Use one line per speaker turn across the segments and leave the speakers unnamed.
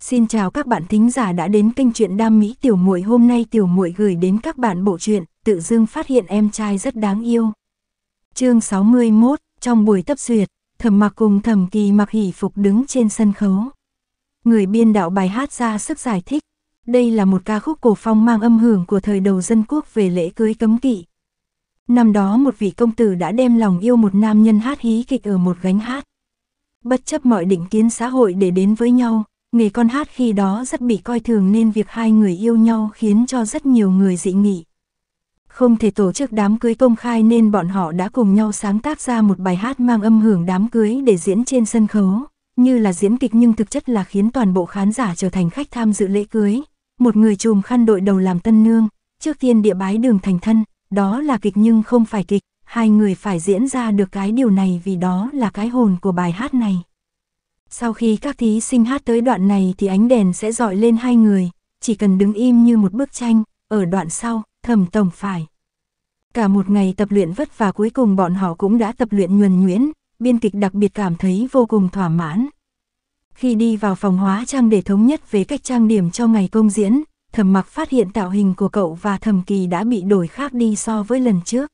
Xin chào các bạn thính giả đã đến kênh truyện Đam Mỹ Tiểu Muội. Hôm nay Tiểu Muội gửi đến các bạn bộ truyện Tự Dương phát hiện em trai rất đáng yêu. Chương 61, trong buổi tập duyệt, Thẩm Mặc cùng Thẩm Kỳ mặc hỉ phục đứng trên sân khấu. Người biên đạo bài hát ra sức giải thích, đây là một ca khúc cổ phong mang âm hưởng của thời đầu dân quốc về lễ cưới cấm kỵ. Năm đó một vị công tử đã đem lòng yêu một nam nhân hát hí kịch ở một gánh hát. Bất chấp mọi định kiến xã hội để đến với nhau, người con hát khi đó rất bị coi thường nên việc hai người yêu nhau khiến cho rất nhiều người dị nghị. Không thể tổ chức đám cưới công khai nên bọn họ đã cùng nhau sáng tác ra một bài hát mang âm hưởng đám cưới để diễn trên sân khấu, như là diễn kịch nhưng thực chất là khiến toàn bộ khán giả trở thành khách tham dự lễ cưới. Một người chùm khăn đội đầu làm tân nương, trước tiên địa bái đường thành thân, đó là kịch nhưng không phải kịch, hai người phải diễn ra được cái điều này vì đó là cái hồn của bài hát này. Sau khi các thí sinh hát tới đoạn này thì ánh đèn sẽ dọi lên hai người, chỉ cần đứng im như một bức tranh, ở đoạn sau, thầm tổng phải. Cả một ngày tập luyện vất vả cuối cùng bọn họ cũng đã tập luyện nhuần nhuyễn, biên kịch đặc biệt cảm thấy vô cùng thỏa mãn. Khi đi vào phòng hóa trang để thống nhất về cách trang điểm cho ngày công diễn, thẩm mặc phát hiện tạo hình của cậu và thẩm kỳ đã bị đổi khác đi so với lần trước.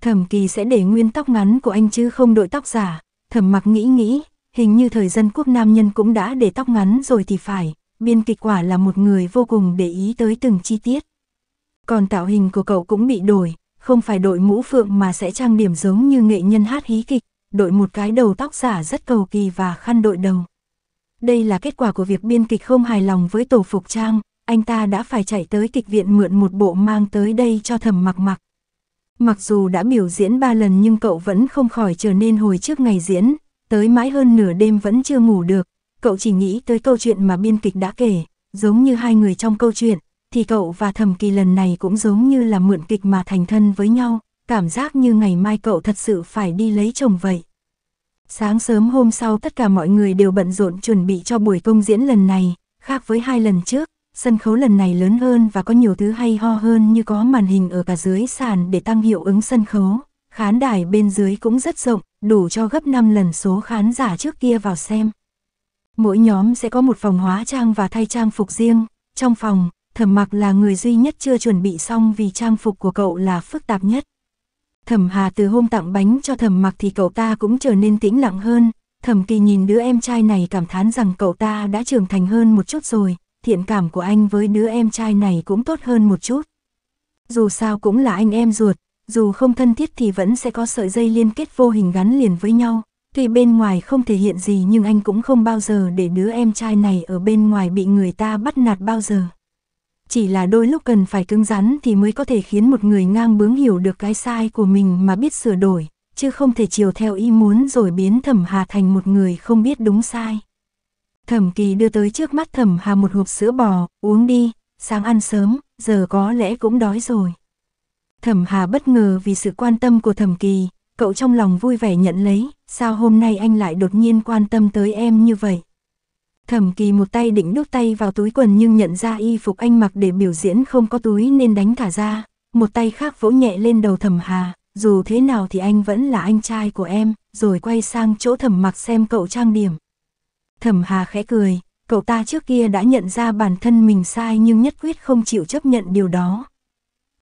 Thẩm kỳ sẽ để nguyên tóc ngắn của anh chứ không đội tóc giả, thẩm mặc nghĩ nghĩ, hình như thời dân quốc nam nhân cũng đã để tóc ngắn rồi thì phải, biên kịch quả là một người vô cùng để ý tới từng chi tiết. Còn tạo hình của cậu cũng bị đổi, không phải đội mũ phượng mà sẽ trang điểm giống như nghệ nhân hát hí kịch, đội một cái đầu tóc giả rất cầu kỳ và khăn đội đầu. Đây là kết quả của việc biên kịch không hài lòng với tổ phục trang, anh ta đã phải chạy tới kịch viện mượn một bộ mang tới đây cho thầm mặc mặc. Mặc dù đã biểu diễn ba lần nhưng cậu vẫn không khỏi trở nên hồi trước ngày diễn, tới mãi hơn nửa đêm vẫn chưa ngủ được, cậu chỉ nghĩ tới câu chuyện mà biên kịch đã kể, giống như hai người trong câu chuyện, thì cậu và Thẩm Kỳ lần này cũng giống như là mượn kịch mà thành thân với nhau, cảm giác như ngày mai cậu thật sự phải đi lấy chồng vậy. Sáng sớm hôm sau tất cả mọi người đều bận rộn chuẩn bị cho buổi công diễn lần này, khác với hai lần trước, sân khấu lần này lớn hơn và có nhiều thứ hay ho hơn như có màn hình ở cả dưới sàn để tăng hiệu ứng sân khấu, khán đài bên dưới cũng rất rộng, đủ cho gấp 5 lần số khán giả trước kia vào xem. Mỗi nhóm sẽ có một phòng hóa trang và thay trang phục riêng, trong phòng, thẩm mặc là người duy nhất chưa chuẩn bị xong vì trang phục của cậu là phức tạp nhất. Thẩm Hà từ hôm tặng bánh cho thẩm mặc thì cậu ta cũng trở nên tĩnh lặng hơn, thẩm kỳ nhìn đứa em trai này cảm thán rằng cậu ta đã trưởng thành hơn một chút rồi, thiện cảm của anh với đứa em trai này cũng tốt hơn một chút. Dù sao cũng là anh em ruột, dù không thân thiết thì vẫn sẽ có sợi dây liên kết vô hình gắn liền với nhau. Tuy bên ngoài không thể hiện gì nhưng anh cũng không bao giờ để đứa em trai này ở bên ngoài bị người ta bắt nạt bao giờ. Chỉ là đôi lúc cần phải cứng rắn thì mới có thể khiến một người ngang bướng hiểu được cái sai của mình mà biết sửa đổi, chứ không thể chiều theo ý muốn rồi biến Thẩm Hà thành một người không biết đúng sai. Thẩm Kỳ đưa tới trước mắt Thẩm Hà một hộp sữa bò, uống đi, sáng ăn sớm, giờ có lẽ cũng đói rồi. Thẩm Hà bất ngờ vì sự quan tâm của Thẩm Kỳ, cậu trong lòng vui vẻ nhận lấy, sao hôm nay anh lại đột nhiên quan tâm tới em như vậy? Thẩm Kỳ một tay định đút tay vào túi quần nhưng nhận ra y phục anh mặc để biểu diễn không có túi nên đánh cả ra, một tay khác vỗ nhẹ lên đầu Thẩm Hà, dù thế nào thì anh vẫn là anh trai của em, rồi quay sang chỗ Thẩm Mặc xem cậu trang điểm. Thẩm Hà khẽ cười, cậu ta trước kia đã nhận ra bản thân mình sai nhưng nhất quyết không chịu chấp nhận điều đó,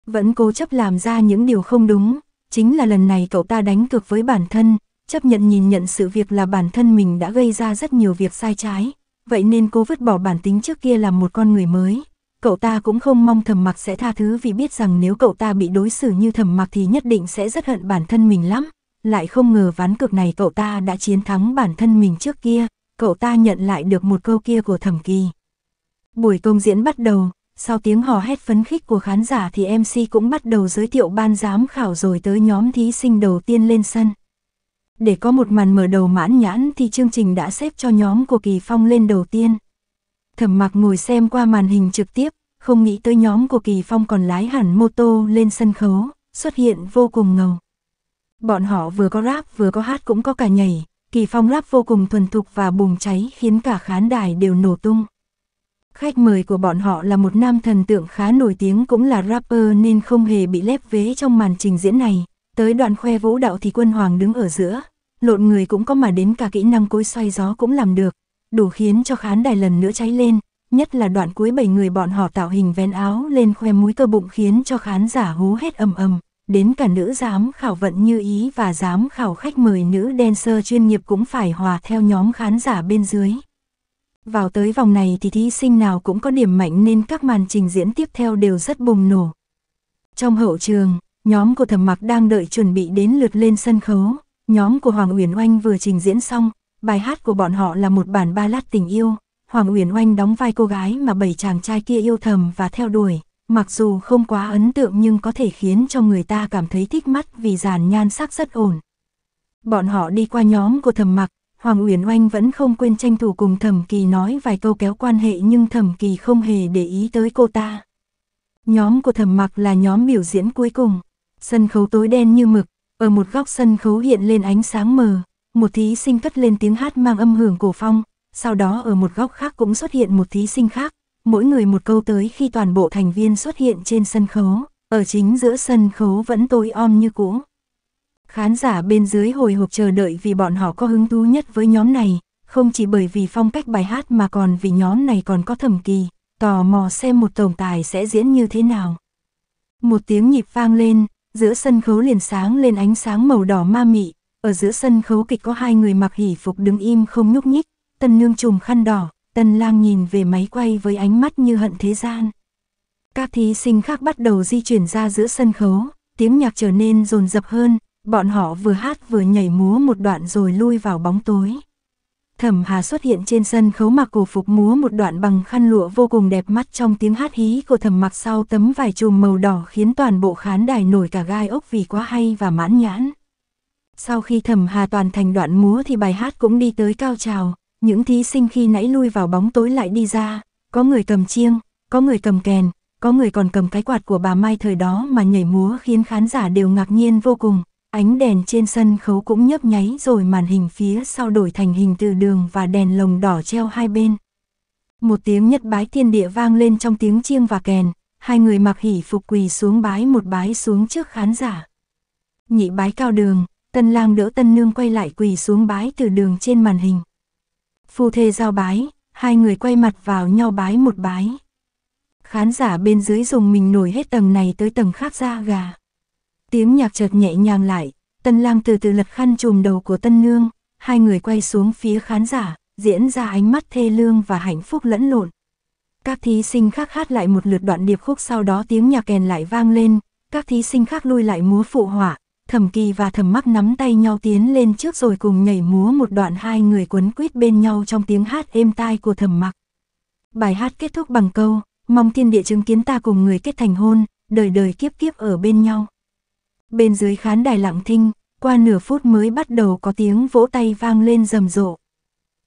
vẫn cố chấp làm ra những điều không đúng, chính là lần này cậu ta đánh cược với bản thân, chấp nhận nhìn nhận sự việc là bản thân mình đã gây ra rất nhiều việc sai trái, vậy nên cô vứt bỏ bản tính trước kia làm một con người mới. Cậu ta cũng không mong thầm mặc sẽ tha thứ vì biết rằng nếu cậu ta bị đối xử như thầm mặc thì nhất định sẽ rất hận bản thân mình lắm. Lại không ngờ ván cược này cậu ta đã chiến thắng bản thân mình trước kia, cậu ta nhận lại được một câu kia của thẩm kỳ. Buổi công diễn bắt đầu, sau tiếng hò hét phấn khích của khán giả thì MC cũng bắt đầu giới thiệu ban giám khảo rồi tới nhóm thí sinh đầu tiên lên sân. Để có một màn mở đầu mãn nhãn thì chương trình đã xếp cho nhóm của Kỳ Phong lên đầu tiên. Thẩm mặc ngồi xem qua màn hình trực tiếp, không nghĩ tới nhóm của Kỳ Phong còn lái hẳn mô tô lên sân khấu, xuất hiện vô cùng ngầu. Bọn họ vừa có rap vừa có hát cũng có cả nhảy, Kỳ Phong rap vô cùng thuần thục và bùng cháy khiến cả khán đài đều nổ tung. Khách mời của bọn họ là một nam thần tượng khá nổi tiếng cũng là rapper nên không hề bị lép vế trong màn trình diễn này. Tới đoạn khoe vũ đạo thì quân hoàng đứng ở giữa, lộn người cũng có mà đến cả kỹ năng cối xoay gió cũng làm được, đủ khiến cho khán đài lần nữa cháy lên, nhất là đoạn cuối bảy người bọn họ tạo hình vén áo lên khoe múi cơ bụng khiến cho khán giả hú hét ầm ầm, đến cả nữ giám khảo vận như ý và giám khảo khách mời nữ dancer chuyên nghiệp cũng phải hòa theo nhóm khán giả bên dưới. Vào tới vòng này thì thí sinh nào cũng có điểm mạnh nên các màn trình diễn tiếp theo đều rất bùng nổ. Trong hậu trường, nhóm của Thẩm Mặc đang đợi chuẩn bị đến lượt lên sân khấu, nhóm của Hoàng Uyển Oanh vừa trình diễn xong, bài hát của bọn họ là một bản ballad tình yêu, Hoàng Uyển Oanh đóng vai cô gái mà bảy chàng trai kia yêu thầm và theo đuổi, mặc dù không quá ấn tượng nhưng có thể khiến cho người ta cảm thấy thích mắt vì dàn nhan sắc rất ổn. Bọn họ đi qua nhóm của Thẩm Mặc, Hoàng Uyển Oanh vẫn không quên tranh thủ cùng Thẩm Kỳ nói vài câu kéo quan hệ nhưng Thẩm Kỳ không hề để ý tới cô ta. Nhóm của Thẩm Mặc là nhóm biểu diễn cuối cùng. Sân khấu tối đen như mực, ở một góc sân khấu hiện lên ánh sáng mờ, một thí sinh cất lên tiếng hát mang âm hưởng cổ phong, sau đó ở một góc khác cũng xuất hiện một thí sinh khác, mỗi người một câu tới khi toàn bộ thành viên xuất hiện trên sân khấu, ở chính giữa sân khấu vẫn tối om như cũ. Khán giả bên dưới hồi hộp chờ đợi vì bọn họ có hứng thú nhất với nhóm này, không chỉ bởi vì phong cách bài hát mà còn vì nhóm này còn có thẩm kỳ, tò mò xem một tổng tài sẽ diễn như thế nào. Một tiếng nhịp vang lên, giữa sân khấu liền sáng lên ánh sáng màu đỏ ma mị, ở giữa sân khấu kịch có hai người mặc hỉ phục đứng im không nhúc nhích, tân nương trùm khăn đỏ, tân lang nhìn về máy quay với ánh mắt như hận thế gian. Các thí sinh khác bắt đầu di chuyển ra giữa sân khấu, tiếng nhạc trở nên rồn rập hơn, Bọn họ vừa hát vừa nhảy múa một đoạn rồi lui vào bóng tối. Thẩm Hà xuất hiện trên sân khấu mặc cổ phục múa một đoạn bằng khăn lụa vô cùng đẹp mắt trong tiếng hát hí của Thẩm Mặc sau tấm vải trùm màu đỏ khiến toàn bộ khán đài nổi cả gai ốc vì quá hay và mãn nhãn. Sau khi Thẩm Hà toàn thành đoạn múa thì bài hát cũng đi tới cao trào, những thí sinh khi nãy lui vào bóng tối lại đi ra, có người cầm chiêng, có người cầm kèn, có người còn cầm cái quạt của bà Mai thời đó mà nhảy múa khiến khán giả đều ngạc nhiên vô cùng, Ánh đèn trên sân khấu cũng nhấp nháy rồi màn hình phía sau đổi thành hình từ đường và đèn lồng đỏ treo hai bên. Một tiếng nhất bái thiên địa vang lên trong tiếng chiêng và kèn, hai người mặc hỉ phục quỳ xuống bái một bái xuống trước khán giả. Nhị bái cao đường, tân lang đỡ tân nương quay lại quỳ xuống bái từ đường trên màn hình. Phu thê giao bái, hai người quay mặt vào nhau bái một bái. Khán giả bên dưới dùng mình nổi hết tầng này tới tầng khác ra gà. Tiếng nhạc chợt nhẹ nhàng lại, tân lang từ từ lật khăn trùm đầu của tân nương, hai người quay xuống phía khán giả, diễn ra ánh mắt thê lương và hạnh phúc lẫn lộn. Các thí sinh khác hát lại một lượt đoạn điệp khúc sau đó tiếng nhạc kèn lại vang lên, các thí sinh khác lui lại múa phụ họa, thẩm kỳ và thẩm mắc nắm tay nhau tiến lên trước rồi cùng nhảy múa một đoạn hai người quấn quýt bên nhau trong tiếng hát êm tai của thẩm mặc. Bài hát kết thúc bằng câu, mong thiên địa chứng kiến ta cùng người kết thành hôn, đời đời kiếp kiếp ở bên nhau bên dưới khán đài lặng thinh, qua nửa phút mới bắt đầu có tiếng vỗ tay vang lên rầm rộ.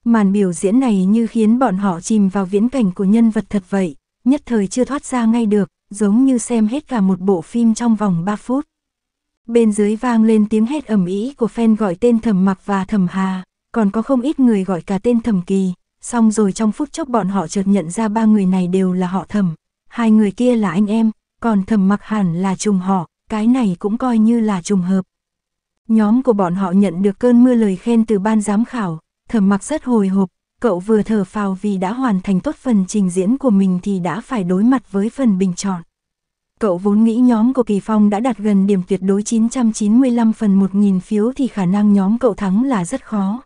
Màn biểu diễn này như khiến bọn họ chìm vào viễn cảnh của nhân vật thật vậy, nhất thời chưa thoát ra ngay được, giống như xem hết cả một bộ phim trong vòng 3 phút. Bên dưới vang lên tiếng hét ầm ĩ của fan gọi tên Thẩm Mặc và Thẩm Hà, còn có không ít người gọi cả tên Thẩm Kỳ, xong rồi trong phút chốc bọn họ chợt nhận ra ba người này đều là họ Thẩm, hai người kia là anh em, còn Thẩm Mặc hẳn là trùng họ, cái này cũng coi như là trùng hợp. Nhóm của bọn họ nhận được cơn mưa lời khen từ ban giám khảo, thẩm mặc rất hồi hộp, cậu vừa thở phào vì đã hoàn thành tốt phần trình diễn của mình thì đã phải đối mặt với phần bình chọn. Cậu vốn nghĩ nhóm của Kỳ Phong đã đạt gần điểm tuyệt đối 995 phần 1000 phiếu thì khả năng nhóm cậu thắng là rất khó.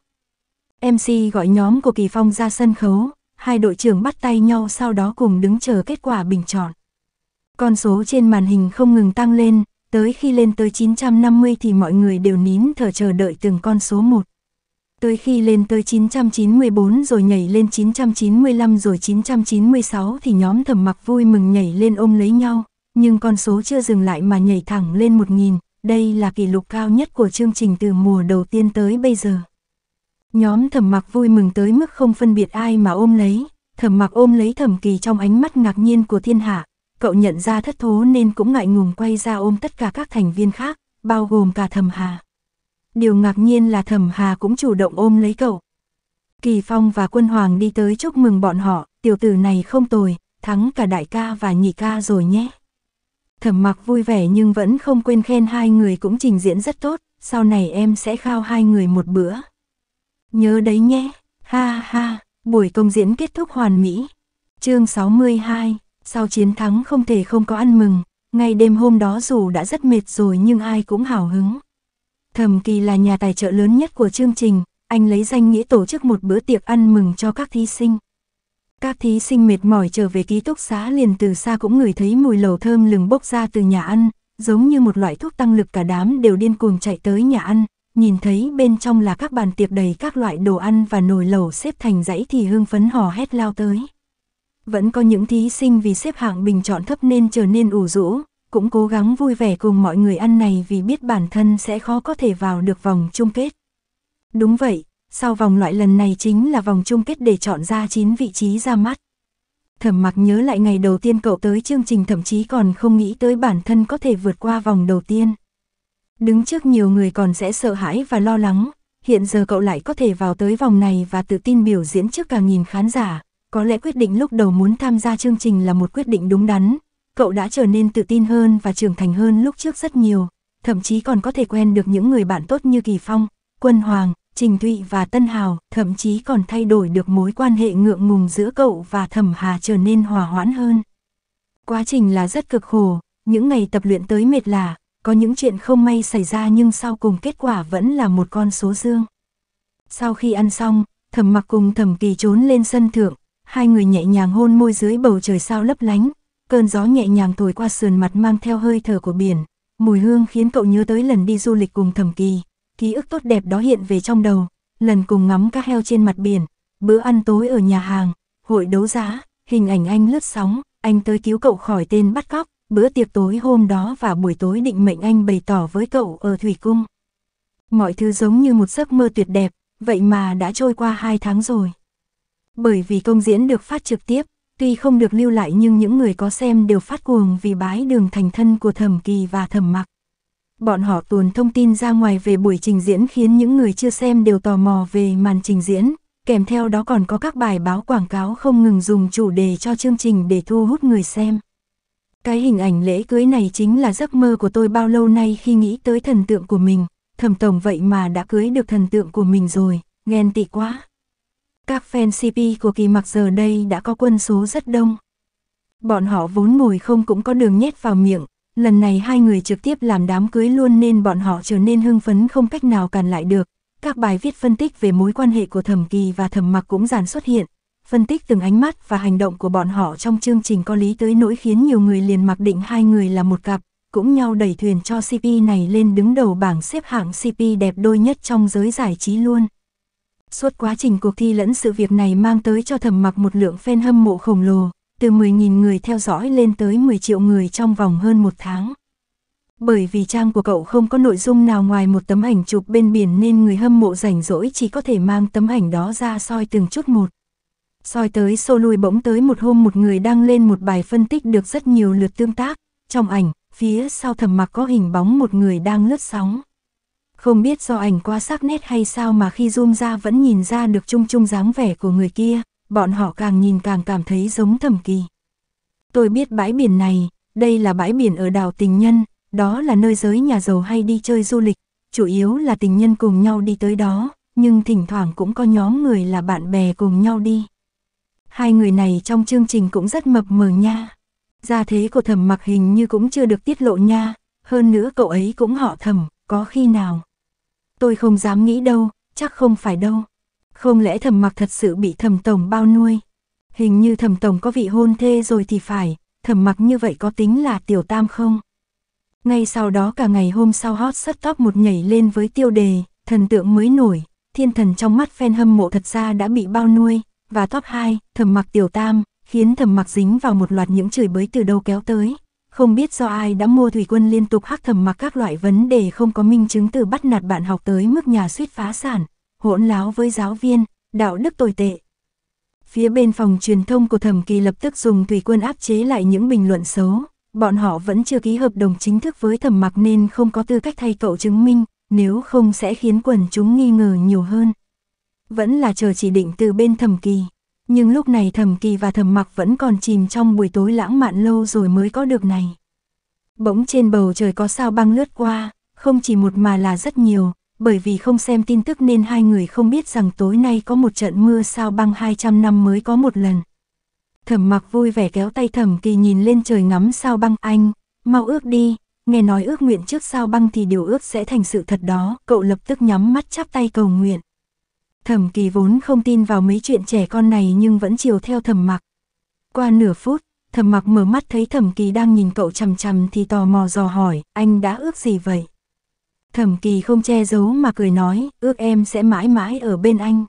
MC gọi nhóm của Kỳ Phong ra sân khấu, hai đội trưởng bắt tay nhau sau đó cùng đứng chờ kết quả bình chọn. Con số trên màn hình không ngừng tăng lên, tới khi lên tới 950 thì mọi người đều nín thở chờ đợi từng con số một. Tới khi lên tới 994 rồi nhảy lên 995 rồi 996 thì nhóm thẩm mặc vui mừng nhảy lên ôm lấy nhau, nhưng con số chưa dừng lại mà nhảy thẳng lên 1000, đây là kỷ lục cao nhất của chương trình từ mùa đầu tiên tới bây giờ. Nhóm thẩm mặc vui mừng tới mức không phân biệt ai mà ôm lấy, thẩm mặc ôm lấy thẩm kỳ trong ánh mắt ngạc nhiên của thiên hạ, cậu nhận ra thất thố nên cũng ngại ngùng quay ra ôm tất cả các thành viên khác, bao gồm cả thầm hà. Điều ngạc nhiên là thầm hà cũng chủ động ôm lấy cậu. Kỳ Phong và Quân Hoàng đi tới chúc mừng bọn họ, tiểu tử này không tồi, thắng cả đại ca và nhị ca rồi nhé. Thẩm mặc vui vẻ nhưng vẫn không quên khen hai người cũng trình diễn rất tốt, sau này em sẽ khao hai người một bữa. Nhớ đấy nhé, ha ha, buổi công diễn kết thúc hoàn mỹ. Chương 62 sau chiến thắng không thể không có ăn mừng, ngay đêm hôm đó dù đã rất mệt rồi nhưng ai cũng hào hứng. thầm Kỳ là nhà tài trợ lớn nhất của chương trình, anh lấy danh nghĩa tổ chức một bữa tiệc ăn mừng cho các thí sinh. Các thí sinh mệt mỏi trở về ký túc xá liền từ xa cũng ngửi thấy mùi lẩu thơm lừng bốc ra từ nhà ăn, giống như một loại thuốc tăng lực cả đám đều điên cuồng chạy tới nhà ăn, nhìn thấy bên trong là các bàn tiệc đầy các loại đồ ăn và nồi lẩu xếp thành dãy thì hưng phấn hò hét lao tới vẫn có những thí sinh vì xếp hạng bình chọn thấp nên trở nên ủ rũ, cũng cố gắng vui vẻ cùng mọi người ăn này vì biết bản thân sẽ khó có thể vào được vòng chung kết. Đúng vậy, sau vòng loại lần này chính là vòng chung kết để chọn ra 9 vị trí ra mắt. Thẩm mặc nhớ lại ngày đầu tiên cậu tới chương trình thậm chí còn không nghĩ tới bản thân có thể vượt qua vòng đầu tiên. Đứng trước nhiều người còn sẽ sợ hãi và lo lắng, hiện giờ cậu lại có thể vào tới vòng này và tự tin biểu diễn trước cả nghìn khán giả, có lẽ quyết định lúc đầu muốn tham gia chương trình là một quyết định đúng đắn. Cậu đã trở nên tự tin hơn và trưởng thành hơn lúc trước rất nhiều, thậm chí còn có thể quen được những người bạn tốt như Kỳ Phong, Quân Hoàng, Trình Thụy và Tân Hào, thậm chí còn thay đổi được mối quan hệ ngượng ngùng giữa cậu và Thẩm Hà trở nên hòa hoãn hơn. Quá trình là rất cực khổ, những ngày tập luyện tới mệt lả, có những chuyện không may xảy ra nhưng sau cùng kết quả vẫn là một con số dương. Sau khi ăn xong, Thẩm Mặc cùng Thẩm Kỳ trốn lên sân thượng, hai người nhẹ nhàng hôn môi dưới bầu trời sao lấp lánh, cơn gió nhẹ nhàng thổi qua sườn mặt mang theo hơi thở của biển, mùi hương khiến cậu nhớ tới lần đi du lịch cùng Thẩm Kỳ, ký ức tốt đẹp đó hiện về trong đầu, lần cùng ngắm cá heo trên mặt biển, bữa ăn tối ở nhà hàng, hội đấu giá, hình ảnh anh lướt sóng, anh tới cứu cậu khỏi tên bắt cóc, bữa tiệc tối hôm đó và buổi tối định mệnh anh bày tỏ với cậu ở Thủy Cung. Mọi thứ giống như một giấc mơ tuyệt đẹp, vậy mà đã trôi qua hai tháng rồi. Bởi vì công diễn được phát trực tiếp, tuy không được lưu lại nhưng những người có xem đều phát cuồng vì bái đường thành thân của thẩm kỳ và thẩm mặc. Bọn họ tuồn thông tin ra ngoài về buổi trình diễn khiến những người chưa xem đều tò mò về màn trình diễn, kèm theo đó còn có các bài báo quảng cáo không ngừng dùng chủ đề cho chương trình để thu hút người xem. Cái hình ảnh lễ cưới này chính là giấc mơ của tôi bao lâu nay khi nghĩ tới thần tượng của mình, thẩm tổng vậy mà đã cưới được thần tượng của mình rồi, ghen tị quá. Các fan CP của kỳ mặc giờ đây đã có quân số rất đông. Bọn họ vốn mùi không cũng có đường nhét vào miệng, lần này hai người trực tiếp làm đám cưới luôn nên bọn họ trở nên hưng phấn không cách nào cản lại được. Các bài viết phân tích về mối quan hệ của thẩm kỳ và thẩm mặc cũng giản xuất hiện, phân tích từng ánh mắt và hành động của bọn họ trong chương trình có lý tới nỗi khiến nhiều người liền mặc định hai người là một cặp, cũng nhau đẩy thuyền cho CP này lên đứng đầu bảng xếp hạng CP đẹp đôi nhất trong giới giải trí luôn. Suốt quá trình cuộc thi lẫn sự việc này mang tới cho thẩm mặc một lượng fan hâm mộ khổng lồ, từ 10.000 người theo dõi lên tới 10 triệu người trong vòng hơn một tháng. Bởi vì trang của cậu không có nội dung nào ngoài một tấm ảnh chụp bên biển nên người hâm mộ rảnh rỗi chỉ có thể mang tấm ảnh đó ra soi từng chút một. Soi tới xô lùi bỗng tới một hôm một người đăng lên một bài phân tích được rất nhiều lượt tương tác. Trong ảnh, phía sau thầm mặc có hình bóng một người đang lướt sóng. Không biết do ảnh quá sắc nét hay sao mà khi zoom ra vẫn nhìn ra được chung chung dáng vẻ của người kia, bọn họ càng nhìn càng cảm thấy giống thầm kỳ. Tôi biết bãi biển này, đây là bãi biển ở đảo tình nhân, đó là nơi giới nhà giàu hay đi chơi du lịch, chủ yếu là tình nhân cùng nhau đi tới đó, nhưng thỉnh thoảng cũng có nhóm người là bạn bè cùng nhau đi. Hai người này trong chương trình cũng rất mập mờ nha. Gia thế của thầm mặc hình như cũng chưa được tiết lộ nha, hơn nữa cậu ấy cũng họ thầm, có khi nào. Tôi không dám nghĩ đâu, chắc không phải đâu. Không lẽ thẩm mặc thật sự bị thẩm tổng bao nuôi? Hình như thẩm tổng có vị hôn thê rồi thì phải, thẩm mặc như vậy có tính là tiểu tam không? Ngay sau đó cả ngày hôm sau hot sắt tóc một nhảy lên với tiêu đề, thần tượng mới nổi, thiên thần trong mắt fan hâm mộ thật ra đã bị bao nuôi, và top 2, thẩm mặc tiểu tam, khiến thẩm mặc dính vào một loạt những chửi bới từ đâu kéo tới, không biết do ai đã mua thủy quân liên tục hắc thầm mặc các loại vấn đề không có minh chứng từ bắt nạt bạn học tới mức nhà suýt phá sản, hỗn láo với giáo viên, đạo đức tồi tệ. Phía bên phòng truyền thông của thẩm kỳ lập tức dùng thủy quân áp chế lại những bình luận xấu, bọn họ vẫn chưa ký hợp đồng chính thức với thẩm mặc nên không có tư cách thay cậu chứng minh, nếu không sẽ khiến quần chúng nghi ngờ nhiều hơn. Vẫn là chờ chỉ định từ bên thẩm kỳ nhưng lúc này thầm kỳ và thầm mặc vẫn còn chìm trong buổi tối lãng mạn lâu rồi mới có được này. Bỗng trên bầu trời có sao băng lướt qua, không chỉ một mà là rất nhiều, bởi vì không xem tin tức nên hai người không biết rằng tối nay có một trận mưa sao băng 200 năm mới có một lần. thầm mặc vui vẻ kéo tay thầm kỳ nhìn lên trời ngắm sao băng anh, mau ước đi, nghe nói ước nguyện trước sao băng thì điều ước sẽ thành sự thật đó, cậu lập tức nhắm mắt chắp tay cầu nguyện. Thẩm kỳ vốn không tin vào mấy chuyện trẻ con này nhưng vẫn chiều theo thẩm mặc. Qua nửa phút, thẩm mặc mở mắt thấy thẩm kỳ đang nhìn cậu chằm chằm thì tò mò dò hỏi, anh đã ước gì vậy? Thẩm kỳ không che giấu mà cười nói, ước em sẽ mãi mãi ở bên anh.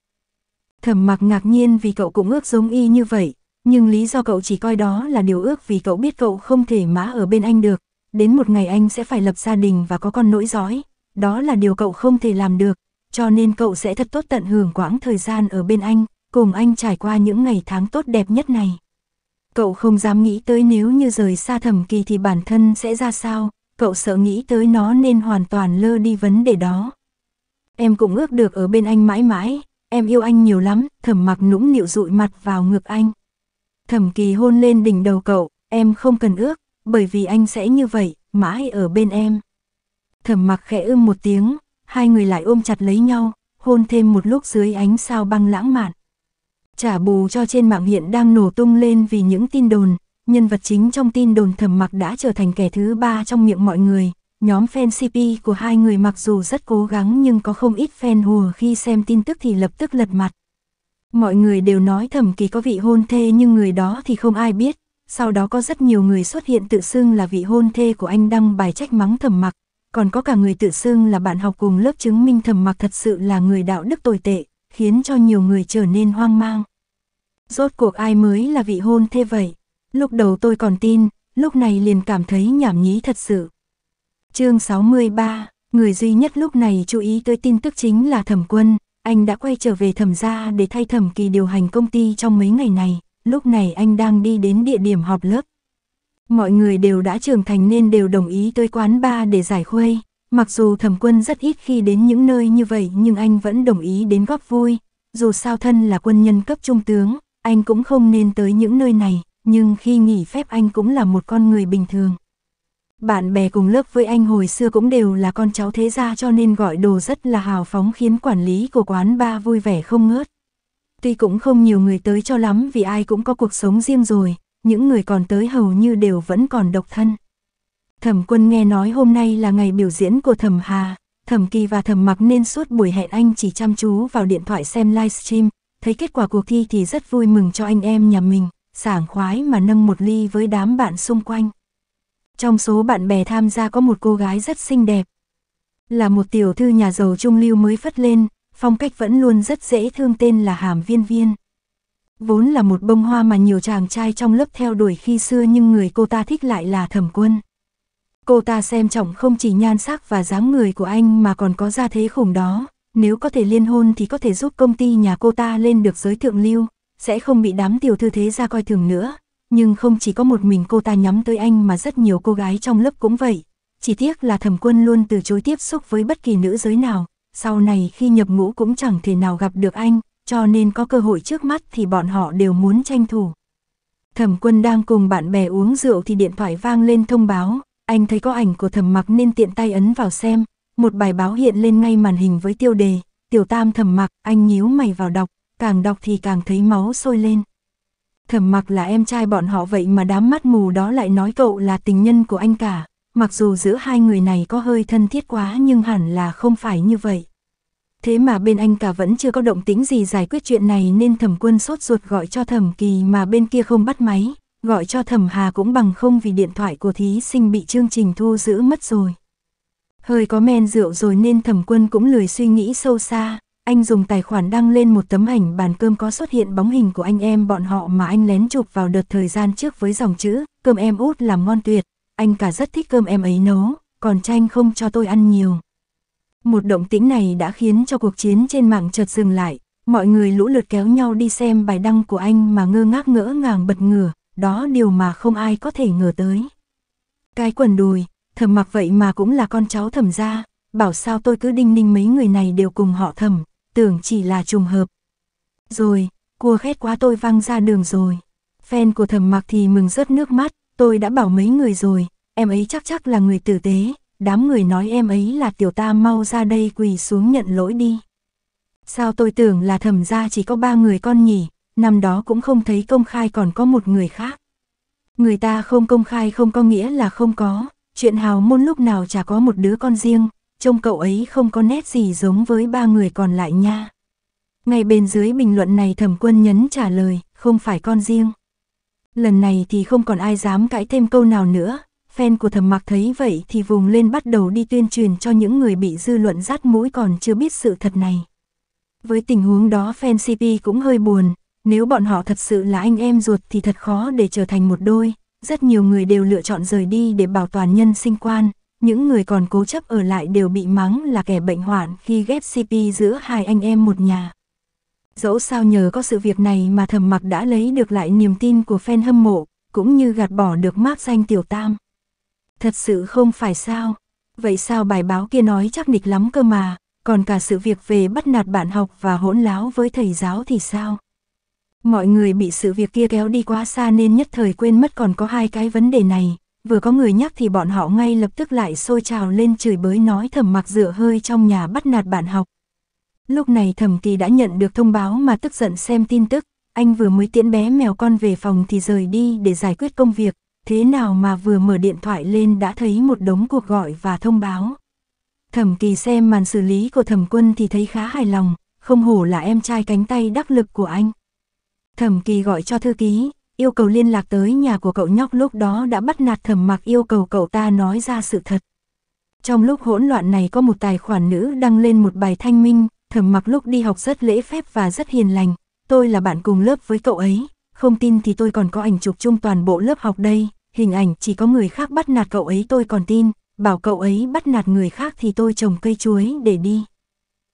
Thẩm mặc ngạc nhiên vì cậu cũng ước giống y như vậy, nhưng lý do cậu chỉ coi đó là điều ước vì cậu biết cậu không thể mã ở bên anh được. Đến một ngày anh sẽ phải lập gia đình và có con nỗi dõi, đó là điều cậu không thể làm được, cho nên cậu sẽ thật tốt tận hưởng quãng thời gian ở bên anh, cùng anh trải qua những ngày tháng tốt đẹp nhất này. Cậu không dám nghĩ tới nếu như rời xa thẩm kỳ thì bản thân sẽ ra sao, cậu sợ nghĩ tới nó nên hoàn toàn lơ đi vấn đề đó. Em cũng ước được ở bên anh mãi mãi, em yêu anh nhiều lắm, thẩm mặc nũng nịu dụi mặt vào ngực anh. Thẩm kỳ hôn lên đỉnh đầu cậu, em không cần ước, bởi vì anh sẽ như vậy, mãi ở bên em. Thẩm mặc khẽ ưm một tiếng, hai người lại ôm chặt lấy nhau, hôn thêm một lúc dưới ánh sao băng lãng mạn. Trả bù cho trên mạng hiện đang nổ tung lên vì những tin đồn, nhân vật chính trong tin đồn thầm mặc đã trở thành kẻ thứ ba trong miệng mọi người. Nhóm fan CP của hai người mặc dù rất cố gắng nhưng có không ít fan hùa khi xem tin tức thì lập tức lật mặt. Mọi người đều nói thẩm kỳ có vị hôn thê nhưng người đó thì không ai biết. Sau đó có rất nhiều người xuất hiện tự xưng là vị hôn thê của anh đăng bài trách mắng thẩm mặc, còn có cả người tự xưng là bạn học cùng lớp chứng minh thầm mặc thật sự là người đạo đức tồi tệ, khiến cho nhiều người trở nên hoang mang. Rốt cuộc ai mới là vị hôn thế vậy? Lúc đầu tôi còn tin, lúc này liền cảm thấy nhảm nhí thật sự. chương 63, người duy nhất lúc này chú ý tới tin tức chính là thẩm quân, anh đã quay trở về thẩm gia để thay thẩm kỳ điều hành công ty trong mấy ngày này, lúc này anh đang đi đến địa điểm họp lớp. Mọi người đều đã trưởng thành nên đều đồng ý tới quán ba để giải khuây. Mặc dù thẩm quân rất ít khi đến những nơi như vậy nhưng anh vẫn đồng ý đến góp vui. Dù sao thân là quân nhân cấp trung tướng, anh cũng không nên tới những nơi này, nhưng khi nghỉ phép anh cũng là một con người bình thường. Bạn bè cùng lớp với anh hồi xưa cũng đều là con cháu thế gia cho nên gọi đồ rất là hào phóng khiến quản lý của quán ba vui vẻ không ngớt. Tuy cũng không nhiều người tới cho lắm vì ai cũng có cuộc sống riêng rồi, những người còn tới hầu như đều vẫn còn độc thân. Thẩm quân nghe nói hôm nay là ngày biểu diễn của thẩm Hà, thẩm kỳ và thẩm mặc nên suốt buổi hẹn anh chỉ chăm chú vào điện thoại xem livestream, thấy kết quả cuộc thi thì rất vui mừng cho anh em nhà mình, sảng khoái mà nâng một ly với đám bạn xung quanh. Trong số bạn bè tham gia có một cô gái rất xinh đẹp. Là một tiểu thư nhà giàu trung lưu mới phất lên, phong cách vẫn luôn rất dễ thương tên là Hàm Viên Viên vốn là một bông hoa mà nhiều chàng trai trong lớp theo đuổi khi xưa nhưng người cô ta thích lại là thẩm quân. Cô ta xem trọng không chỉ nhan sắc và dáng người của anh mà còn có gia thế khủng đó, nếu có thể liên hôn thì có thể giúp công ty nhà cô ta lên được giới thượng lưu, sẽ không bị đám tiểu thư thế ra coi thường nữa. Nhưng không chỉ có một mình cô ta nhắm tới anh mà rất nhiều cô gái trong lớp cũng vậy. Chỉ tiếc là thẩm quân luôn từ chối tiếp xúc với bất kỳ nữ giới nào, sau này khi nhập ngũ cũng chẳng thể nào gặp được anh, cho nên có cơ hội trước mắt thì bọn họ đều muốn tranh thủ. Thẩm quân đang cùng bạn bè uống rượu thì điện thoại vang lên thông báo, anh thấy có ảnh của thẩm mặc nên tiện tay ấn vào xem, một bài báo hiện lên ngay màn hình với tiêu đề, tiểu tam thẩm mặc, anh nhíu mày vào đọc, càng đọc thì càng thấy máu sôi lên. Thẩm mặc là em trai bọn họ vậy mà đám mắt mù đó lại nói cậu là tình nhân của anh cả, mặc dù giữa hai người này có hơi thân thiết quá nhưng hẳn là không phải như vậy. Thế mà bên anh cả vẫn chưa có động tính gì giải quyết chuyện này nên thẩm quân sốt ruột gọi cho thẩm kỳ mà bên kia không bắt máy, gọi cho thẩm hà cũng bằng không vì điện thoại của thí sinh bị chương trình thu giữ mất rồi. Hơi có men rượu rồi nên thẩm quân cũng lười suy nghĩ sâu xa, anh dùng tài khoản đăng lên một tấm ảnh bàn cơm có xuất hiện bóng hình của anh em bọn họ mà anh lén chụp vào đợt thời gian trước với dòng chữ, cơm em út làm ngon tuyệt, anh cả rất thích cơm em ấy nấu, còn tranh không cho tôi ăn nhiều, một động tĩnh này đã khiến cho cuộc chiến trên mạng chợt dừng lại, mọi người lũ lượt kéo nhau đi xem bài đăng của anh mà ngơ ngác ngỡ ngàng bật ngửa, đó điều mà không ai có thể ngờ tới. Cái quần đùi, thầm mặc vậy mà cũng là con cháu thầm ra, bảo sao tôi cứ đinh ninh mấy người này đều cùng họ thầm, tưởng chỉ là trùng hợp. Rồi, cua khét quá tôi văng ra đường rồi. Fan của thầm mặc thì mừng rớt nước mắt, tôi đã bảo mấy người rồi, em ấy chắc chắc là người tử tế, đám người nói em ấy là tiểu ta mau ra đây quỳ xuống nhận lỗi đi. Sao tôi tưởng là thẩm ra chỉ có ba người con nhỉ, năm đó cũng không thấy công khai còn có một người khác. Người ta không công khai không có nghĩa là không có, chuyện hào môn lúc nào chả có một đứa con riêng, trông cậu ấy không có nét gì giống với ba người còn lại nha. Ngay bên dưới bình luận này thẩm quân nhấn trả lời, không phải con riêng. Lần này thì không còn ai dám cãi thêm câu nào nữa, Fan của thẩm mặc thấy vậy thì vùng lên bắt đầu đi tuyên truyền cho những người bị dư luận rát mũi còn chưa biết sự thật này. Với tình huống đó fan CP cũng hơi buồn, nếu bọn họ thật sự là anh em ruột thì thật khó để trở thành một đôi, rất nhiều người đều lựa chọn rời đi để bảo toàn nhân sinh quan, những người còn cố chấp ở lại đều bị mắng là kẻ bệnh hoạn khi ghép CP giữa hai anh em một nhà. Dẫu sao nhờ có sự việc này mà Thẩm mặc đã lấy được lại niềm tin của fan hâm mộ, cũng như gạt bỏ được mác danh tiểu tam. Thật sự không phải sao? Vậy sao bài báo kia nói chắc nịch lắm cơ mà, còn cả sự việc về bắt nạt bạn học và hỗn láo với thầy giáo thì sao? Mọi người bị sự việc kia kéo đi quá xa nên nhất thời quên mất còn có hai cái vấn đề này, vừa có người nhắc thì bọn họ ngay lập tức lại sôi trào lên chửi bới nói thầm mặc dựa hơi trong nhà bắt nạt bạn học. Lúc này thầm kỳ đã nhận được thông báo mà tức giận xem tin tức, anh vừa mới tiễn bé mèo con về phòng thì rời đi để giải quyết công việc, thế nào mà vừa mở điện thoại lên đã thấy một đống cuộc gọi và thông báo. Thẩm kỳ xem màn xử lý của thẩm quân thì thấy khá hài lòng, không hổ là em trai cánh tay đắc lực của anh. Thẩm kỳ gọi cho thư ký, yêu cầu liên lạc tới nhà của cậu nhóc lúc đó đã bắt nạt thẩm mặc yêu cầu cậu ta nói ra sự thật. Trong lúc hỗn loạn này có một tài khoản nữ đăng lên một bài thanh minh, thẩm mặc lúc đi học rất lễ phép và rất hiền lành, tôi là bạn cùng lớp với cậu ấy, không tin thì tôi còn có ảnh chụp chung toàn bộ lớp học đây, hình ảnh chỉ có người khác bắt nạt cậu ấy tôi còn tin, bảo cậu ấy bắt nạt người khác thì tôi trồng cây chuối để đi.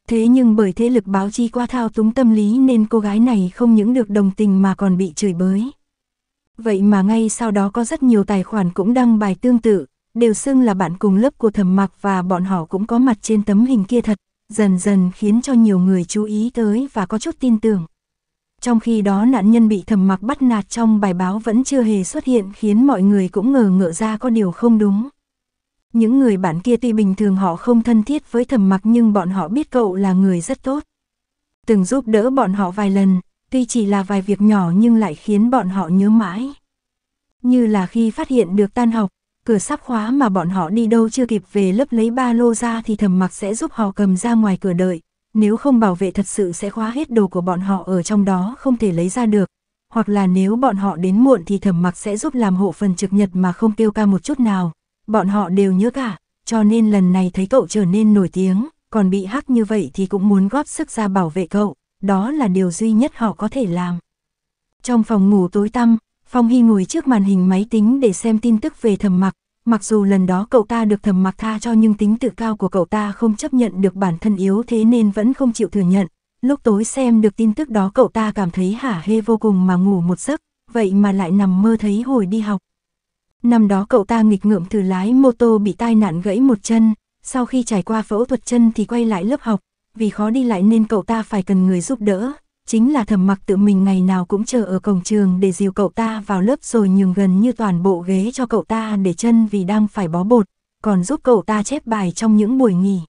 Thế nhưng bởi thế lực báo chí qua thao túng tâm lý nên cô gái này không những được đồng tình mà còn bị chửi bới. Vậy mà ngay sau đó có rất nhiều tài khoản cũng đăng bài tương tự, đều xưng là bạn cùng lớp của thẩm mặc và bọn họ cũng có mặt trên tấm hình kia thật, dần dần khiến cho nhiều người chú ý tới và có chút tin tưởng. Trong khi đó nạn nhân bị thầm mặc bắt nạt trong bài báo vẫn chưa hề xuất hiện khiến mọi người cũng ngờ ngỡ ra có điều không đúng. Những người bạn kia tuy bình thường họ không thân thiết với thầm mặc nhưng bọn họ biết cậu là người rất tốt. Từng giúp đỡ bọn họ vài lần, tuy chỉ là vài việc nhỏ nhưng lại khiến bọn họ nhớ mãi. Như là khi phát hiện được tan học, cửa sắp khóa mà bọn họ đi đâu chưa kịp về lớp lấy ba lô ra thì thầm mặc sẽ giúp họ cầm ra ngoài cửa đợi, nếu không bảo vệ thật sự sẽ khóa hết đồ của bọn họ ở trong đó không thể lấy ra được. Hoặc là nếu bọn họ đến muộn thì thẩm mặc sẽ giúp làm hộ phần trực nhật mà không kêu ca một chút nào. Bọn họ đều nhớ cả, cho nên lần này thấy cậu trở nên nổi tiếng, còn bị hắc như vậy thì cũng muốn góp sức ra bảo vệ cậu, đó là điều duy nhất họ có thể làm. Trong phòng ngủ tối tăm, Phong Hy ngồi trước màn hình máy tính để xem tin tức về thẩm mặc, Mặc dù lần đó cậu ta được thầm mặc tha cho nhưng tính tự cao của cậu ta không chấp nhận được bản thân yếu thế nên vẫn không chịu thừa nhận. Lúc tối xem được tin tức đó cậu ta cảm thấy hả hê vô cùng mà ngủ một giấc, vậy mà lại nằm mơ thấy hồi đi học. Năm đó cậu ta nghịch ngợm thử lái mô tô bị tai nạn gãy một chân, sau khi trải qua phẫu thuật chân thì quay lại lớp học, vì khó đi lại nên cậu ta phải cần người giúp đỡ, chính là thầm mặc tự mình ngày nào cũng chờ ở cổng trường để dìu cậu ta vào lớp rồi nhường gần như toàn bộ ghế cho cậu ta để chân vì đang phải bó bột, còn giúp cậu ta chép bài trong những buổi nghỉ.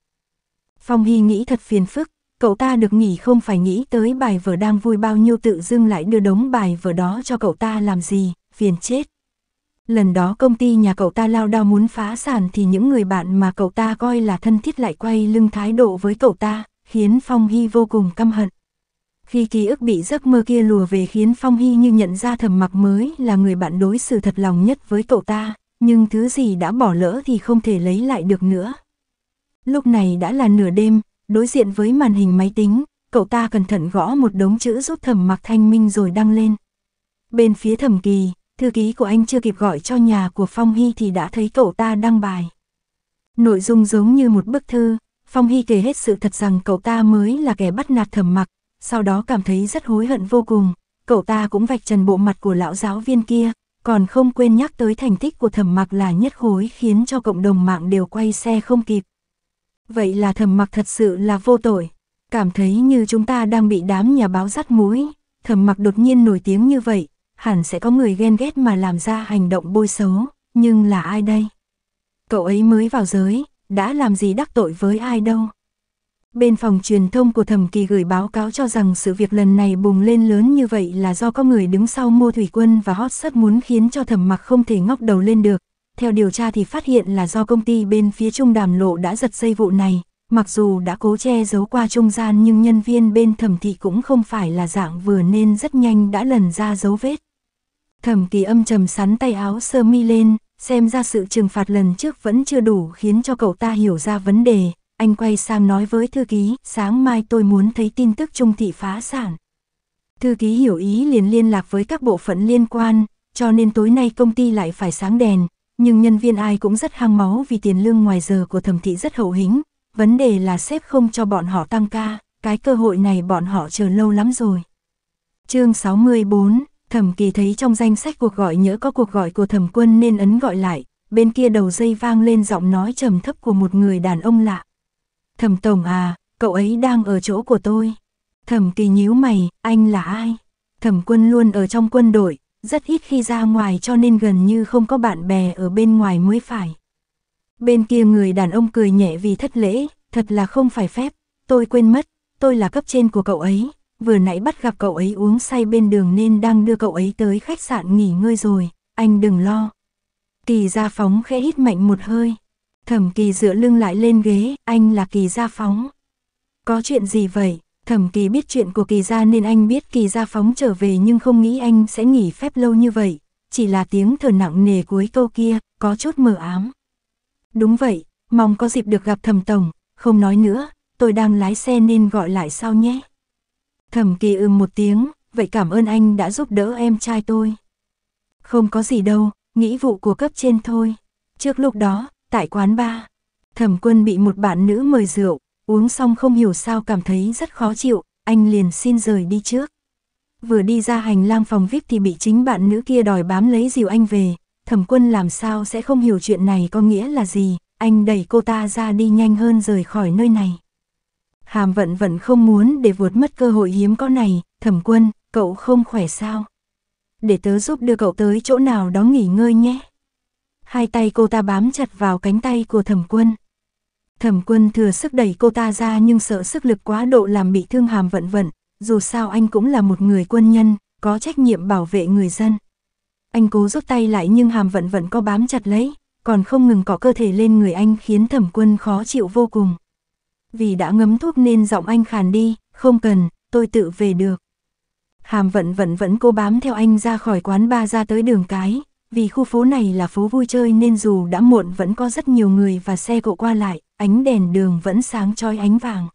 Phong Hy nghĩ thật phiền phức, cậu ta được nghỉ không phải nghĩ tới bài vở đang vui bao nhiêu tự dưng lại đưa đống bài vở đó cho cậu ta làm gì, phiền chết. Lần đó công ty nhà cậu ta lao đao muốn phá sản thì những người bạn mà cậu ta coi là thân thiết lại quay lưng thái độ với cậu ta, khiến Phong Hy vô cùng căm hận khi ký ức bị giấc mơ kia lùa về khiến Phong Hy như nhận ra thầm mặc mới là người bạn đối xử thật lòng nhất với cậu ta, nhưng thứ gì đã bỏ lỡ thì không thể lấy lại được nữa. Lúc này đã là nửa đêm, đối diện với màn hình máy tính, cậu ta cẩn thận gõ một đống chữ giúp thầm mặc thanh minh rồi đăng lên. Bên phía thẩm kỳ, thư ký của anh chưa kịp gọi cho nhà của Phong Hy thì đã thấy cậu ta đăng bài. Nội dung giống như một bức thư, Phong Hy kể hết sự thật rằng cậu ta mới là kẻ bắt nạt thẩm mặc, sau đó cảm thấy rất hối hận vô cùng, cậu ta cũng vạch trần bộ mặt của lão giáo viên kia, còn không quên nhắc tới thành tích của thẩm mặc là nhất khối khiến cho cộng đồng mạng đều quay xe không kịp. Vậy là thẩm mặc thật sự là vô tội, cảm thấy như chúng ta đang bị đám nhà báo dắt mũi, thẩm mặc đột nhiên nổi tiếng như vậy, hẳn sẽ có người ghen ghét mà làm ra hành động bôi xấu, nhưng là ai đây? Cậu ấy mới vào giới, đã làm gì đắc tội với ai đâu. Bên phòng truyền thông của Thẩm Kỳ gửi báo cáo cho rằng sự việc lần này bùng lên lớn như vậy là do có người đứng sau Ngô Thủy Quân và hot sớt muốn khiến cho Thẩm Mặc không thể ngóc đầu lên được. Theo điều tra thì phát hiện là do công ty bên phía Trung Đàm Lộ đã giật dây vụ này, mặc dù đã cố che giấu qua trung gian nhưng nhân viên bên Thẩm thị cũng không phải là dạng vừa nên rất nhanh đã lần ra dấu vết. Thẩm Kỳ âm trầm sắn tay áo sơ mi lên, xem ra sự trừng phạt lần trước vẫn chưa đủ khiến cho cậu ta hiểu ra vấn đề, anh quay sang nói với thư ký, sáng mai tôi muốn thấy tin tức trung thị phá sản. Thư ký hiểu ý liền liên lạc với các bộ phận liên quan, cho nên tối nay công ty lại phải sáng đèn, nhưng nhân viên ai cũng rất hăng máu vì tiền lương ngoài giờ của thẩm thị rất hậu hĩnh, vấn đề là sếp không cho bọn họ tăng ca, cái cơ hội này bọn họ chờ lâu lắm rồi. chương 64, thẩm kỳ thấy trong danh sách cuộc gọi nhớ có cuộc gọi của thẩm quân nên ấn gọi lại, bên kia đầu dây vang lên giọng nói trầm thấp của một người đàn ông lạ. Thẩm Tổng à, cậu ấy đang ở chỗ của tôi. Thẩm Kỳ nhíu mày, anh là ai? Thẩm Quân luôn ở trong quân đội, rất ít khi ra ngoài cho nên gần như không có bạn bè ở bên ngoài mới phải. Bên kia người đàn ông cười nhẹ vì thất lễ, thật là không phải phép, tôi quên mất, tôi là cấp trên của cậu ấy, vừa nãy bắt gặp cậu ấy uống say bên đường nên đang đưa cậu ấy tới khách sạn nghỉ ngơi rồi, anh đừng lo. Kỳ ra phóng khẽ hít mạnh một hơi, Thẩm kỳ dựa lưng lại lên ghế, anh là kỳ gia phóng. Có chuyện gì vậy? Thẩm kỳ biết chuyện của kỳ gia nên anh biết kỳ gia phóng trở về nhưng không nghĩ anh sẽ nghỉ phép lâu như vậy. Chỉ là tiếng thở nặng nề cuối câu kia, có chút mờ ám. Đúng vậy, mong có dịp được gặp thẩm tổng, không nói nữa, tôi đang lái xe nên gọi lại sau nhé. Thẩm kỳ ừm một tiếng, vậy cảm ơn anh đã giúp đỡ em trai tôi. Không có gì đâu, nghĩ vụ của cấp trên thôi. Trước lúc đó, tại quán ba, Thẩm quân bị một bạn nữ mời rượu, uống xong không hiểu sao cảm thấy rất khó chịu, anh liền xin rời đi trước. Vừa đi ra hành lang phòng VIP thì bị chính bạn nữ kia đòi bám lấy dìu anh về, thẩm quân làm sao sẽ không hiểu chuyện này có nghĩa là gì, anh đẩy cô ta ra đi nhanh hơn rời khỏi nơi này. Hàm vận vận không muốn để vượt mất cơ hội hiếm có này, thẩm quân, cậu không khỏe sao? Để tớ giúp đưa cậu tới chỗ nào đó nghỉ ngơi nhé hai tay cô ta bám chặt vào cánh tay của thẩm quân. Thẩm quân thừa sức đẩy cô ta ra nhưng sợ sức lực quá độ làm bị thương hàm vận vận, dù sao anh cũng là một người quân nhân, có trách nhiệm bảo vệ người dân. Anh cố rút tay lại nhưng hàm vận vận có bám chặt lấy, còn không ngừng có cơ thể lên người anh khiến thẩm quân khó chịu vô cùng. Vì đã ngấm thuốc nên giọng anh khàn đi, không cần, tôi tự về được. Hàm vận vận vẫn cố bám theo anh ra khỏi quán ba ra tới đường cái, vì khu phố này là phố vui chơi nên dù đã muộn vẫn có rất nhiều người và xe cộ qua lại, ánh đèn đường vẫn sáng chói ánh vàng.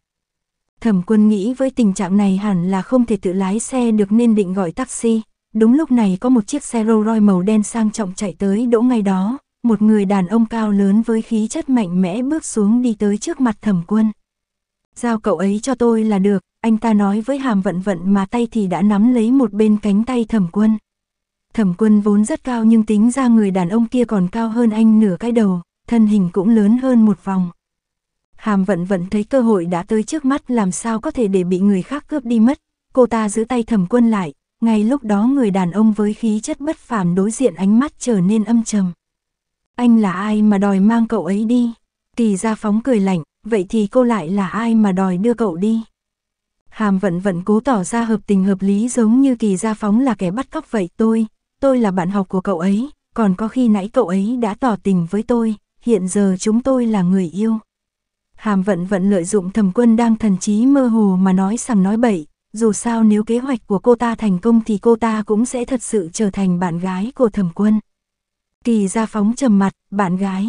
Thẩm quân nghĩ với tình trạng này hẳn là không thể tự lái xe được nên định gọi taxi. Đúng lúc này có một chiếc xe Rolls Royce màu đen sang trọng chạy tới đỗ ngay đó, một người đàn ông cao lớn với khí chất mạnh mẽ bước xuống đi tới trước mặt thẩm quân. Giao cậu ấy cho tôi là được, anh ta nói với hàm vận vận mà tay thì đã nắm lấy một bên cánh tay thẩm quân. Thẩm quân vốn rất cao nhưng tính ra người đàn ông kia còn cao hơn anh nửa cái đầu, thân hình cũng lớn hơn một vòng. Hàm vận vận thấy cơ hội đã tới trước mắt làm sao có thể để bị người khác cướp đi mất. Cô ta giữ tay thẩm quân lại, ngay lúc đó người đàn ông với khí chất bất phàm đối diện ánh mắt trở nên âm trầm. Anh là ai mà đòi mang cậu ấy đi? Kỳ ra phóng cười lạnh, vậy thì cô lại là ai mà đòi đưa cậu đi? Hàm vận vận cố tỏ ra hợp tình hợp lý giống như kỳ gia phóng là kẻ bắt cóc vậy tôi, tôi là bạn học của cậu ấy, còn có khi nãy cậu ấy đã tỏ tình với tôi, hiện giờ chúng tôi là người yêu. Hàm vận vận lợi dụng thẩm quân đang thần trí mơ hồ mà nói sằng nói bậy, dù sao nếu kế hoạch của cô ta thành công thì cô ta cũng sẽ thật sự trở thành bạn gái của thẩm quân. Kỳ ra phóng trầm mặt, bạn gái,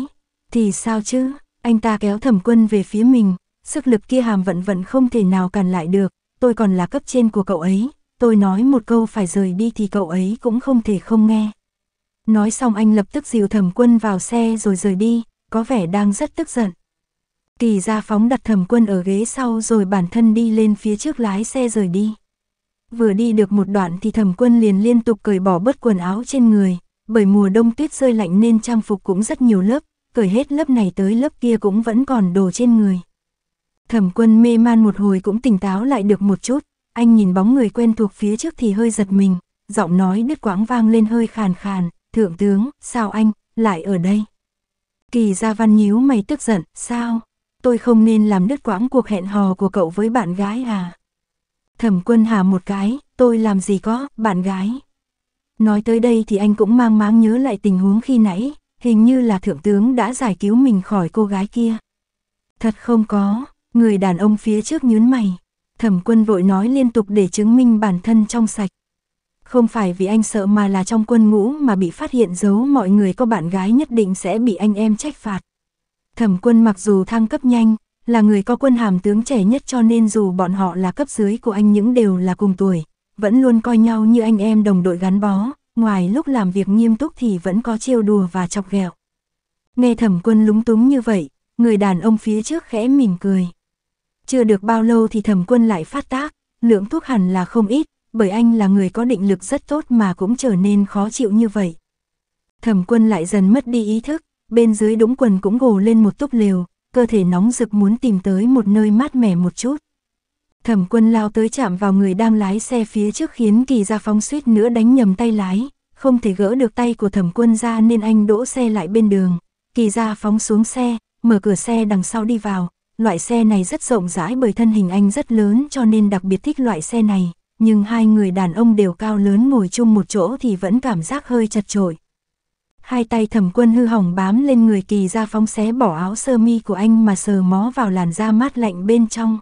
thì sao chứ, anh ta kéo thẩm quân về phía mình, sức lực kia hàm vận vận không thể nào cản lại được, tôi còn là cấp trên của cậu ấy, tôi nói một câu phải rời đi thì cậu ấy cũng không thể không nghe. Nói xong anh lập tức dìu thẩm quân vào xe rồi rời đi, có vẻ đang rất tức giận. Kỳ ra phóng đặt thẩm quân ở ghế sau rồi bản thân đi lên phía trước lái xe rời đi. Vừa đi được một đoạn thì thẩm quân liền liên tục cởi bỏ bớt quần áo trên người, bởi mùa đông tuyết rơi lạnh nên trang phục cũng rất nhiều lớp, cởi hết lớp này tới lớp kia cũng vẫn còn đồ trên người. Thẩm quân mê man một hồi cũng tỉnh táo lại được một chút, anh nhìn bóng người quen thuộc phía trước thì hơi giật mình, giọng nói đứt quãng vang lên hơi khàn khàn, thượng tướng, sao anh, lại ở đây? Kỳ Gia Văn nhíu mày tức giận, sao? Tôi không nên làm đứt quãng cuộc hẹn hò của cậu với bạn gái à? Thẩm quân hà một cái, tôi làm gì có, bạn gái. Nói tới đây thì anh cũng mang máng nhớ lại tình huống khi nãy, hình như là thượng tướng đã giải cứu mình khỏi cô gái kia. Thật không có, người đàn ông phía trước nhướng mày. Thẩm quân vội nói liên tục để chứng minh bản thân trong sạch. Không phải vì anh sợ mà là trong quân ngũ mà bị phát hiện giấu mọi người có bạn gái nhất định sẽ bị anh em trách phạt. Thẩm quân mặc dù thăng cấp nhanh, là người có quân hàm tướng trẻ nhất cho nên dù bọn họ là cấp dưới của anh những đều là cùng tuổi, vẫn luôn coi nhau như anh em đồng đội gắn bó, ngoài lúc làm việc nghiêm túc thì vẫn có trêu đùa và chọc ghẹo. Nghe thẩm quân lúng túng như vậy, người đàn ông phía trước khẽ mỉm cười. Chưa được bao lâu thì thẩm quân lại phát tác, lượng thuốc hẳn là không ít, bởi anh là người có định lực rất tốt mà cũng trở nên khó chịu như vậy. Thẩm quân lại dần mất đi ý thức, bên dưới đũng quần cũng gồ lên một túp lều, cơ thể nóng rực muốn tìm tới một nơi mát mẻ một chút. Thẩm quân lao tới chạm vào người đang lái xe phía trước khiến kỳ ra phóng suýt nữa đánh nhầm tay lái, không thể gỡ được tay của thẩm quân ra nên anh đỗ xe lại bên đường. Kỳ ra phóng xuống xe, mở cửa xe đằng sau đi vào, loại xe này rất rộng rãi bởi thân hình anh rất lớn cho nên đặc biệt thích loại xe này, nhưng hai người đàn ông đều cao lớn ngồi chung một chỗ thì vẫn cảm giác hơi chật chội. Hai tay thẩm quân hư hỏng bám lên người kỳ ra phóng xé bỏ áo sơ mi của anh mà sờ mó vào làn da mát lạnh bên trong.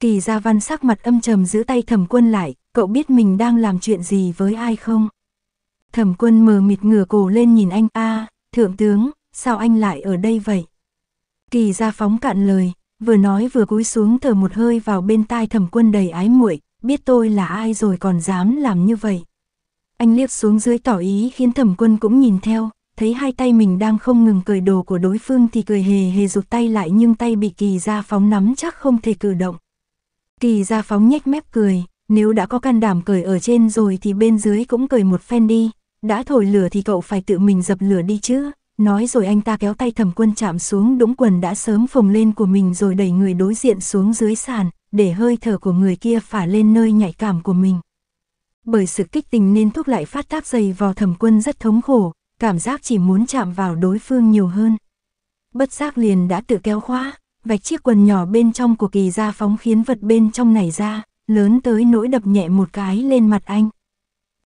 Kỳ gia văn sắc mặt âm trầm giữ tay thẩm quân lại, cậu biết mình đang làm chuyện gì với ai không? Thẩm quân mờ mịt ngửa cổ lên nhìn anh, a thượng tướng, sao anh lại ở đây vậy? Kỳ ra phóng cạn lời, vừa nói vừa cúi xuống thở một hơi vào bên tai thẩm quân đầy ái muội, biết tôi là ai rồi còn dám làm như vậy. Anh liếc xuống dưới tỏ ý khiến thẩm quân cũng nhìn theo, thấy hai tay mình đang không ngừng cười đồ của đối phương thì cười hề hề rụt tay lại nhưng tay bị kỳ ra phóng nắm chắc không thể cử động. Kỳ ra phóng nhếch mép cười, nếu đã có can đảm cười ở trên rồi thì bên dưới cũng cười một phen đi, đã thổi lửa thì cậu phải tự mình dập lửa đi chứ. Nói rồi anh ta kéo tay thẩm quân chạm xuống đũng quần đã sớm phồng lên của mình rồi đẩy người đối diện xuống dưới sàn, để hơi thở của người kia phả lên nơi nhạy cảm của mình. Bởi sự kích tình nên thuốc lại phát tác dày vào thẩm quân rất thống khổ, cảm giác chỉ muốn chạm vào đối phương nhiều hơn. Bất giác liền đã tự kéo khóa, vạch chiếc quần nhỏ bên trong của kỳ ra phóng khiến vật bên trong nảy ra, lớn tới nỗi đập nhẹ một cái lên mặt anh.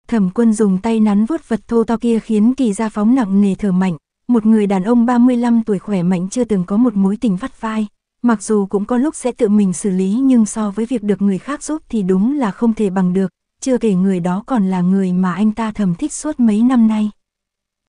Thẩm quân dùng tay nắn vuốt vật thô to kia khiến kỳ ra phóng nặng nề thở mạnh, một người đàn ông 35 tuổi khỏe mạnh chưa từng có một mối tình vắt vai, mặc dù cũng có lúc sẽ tự mình xử lý nhưng so với việc được người khác giúp thì đúng là không thể bằng được, chưa kể người đó còn là người mà anh ta thầm thích suốt mấy năm nay.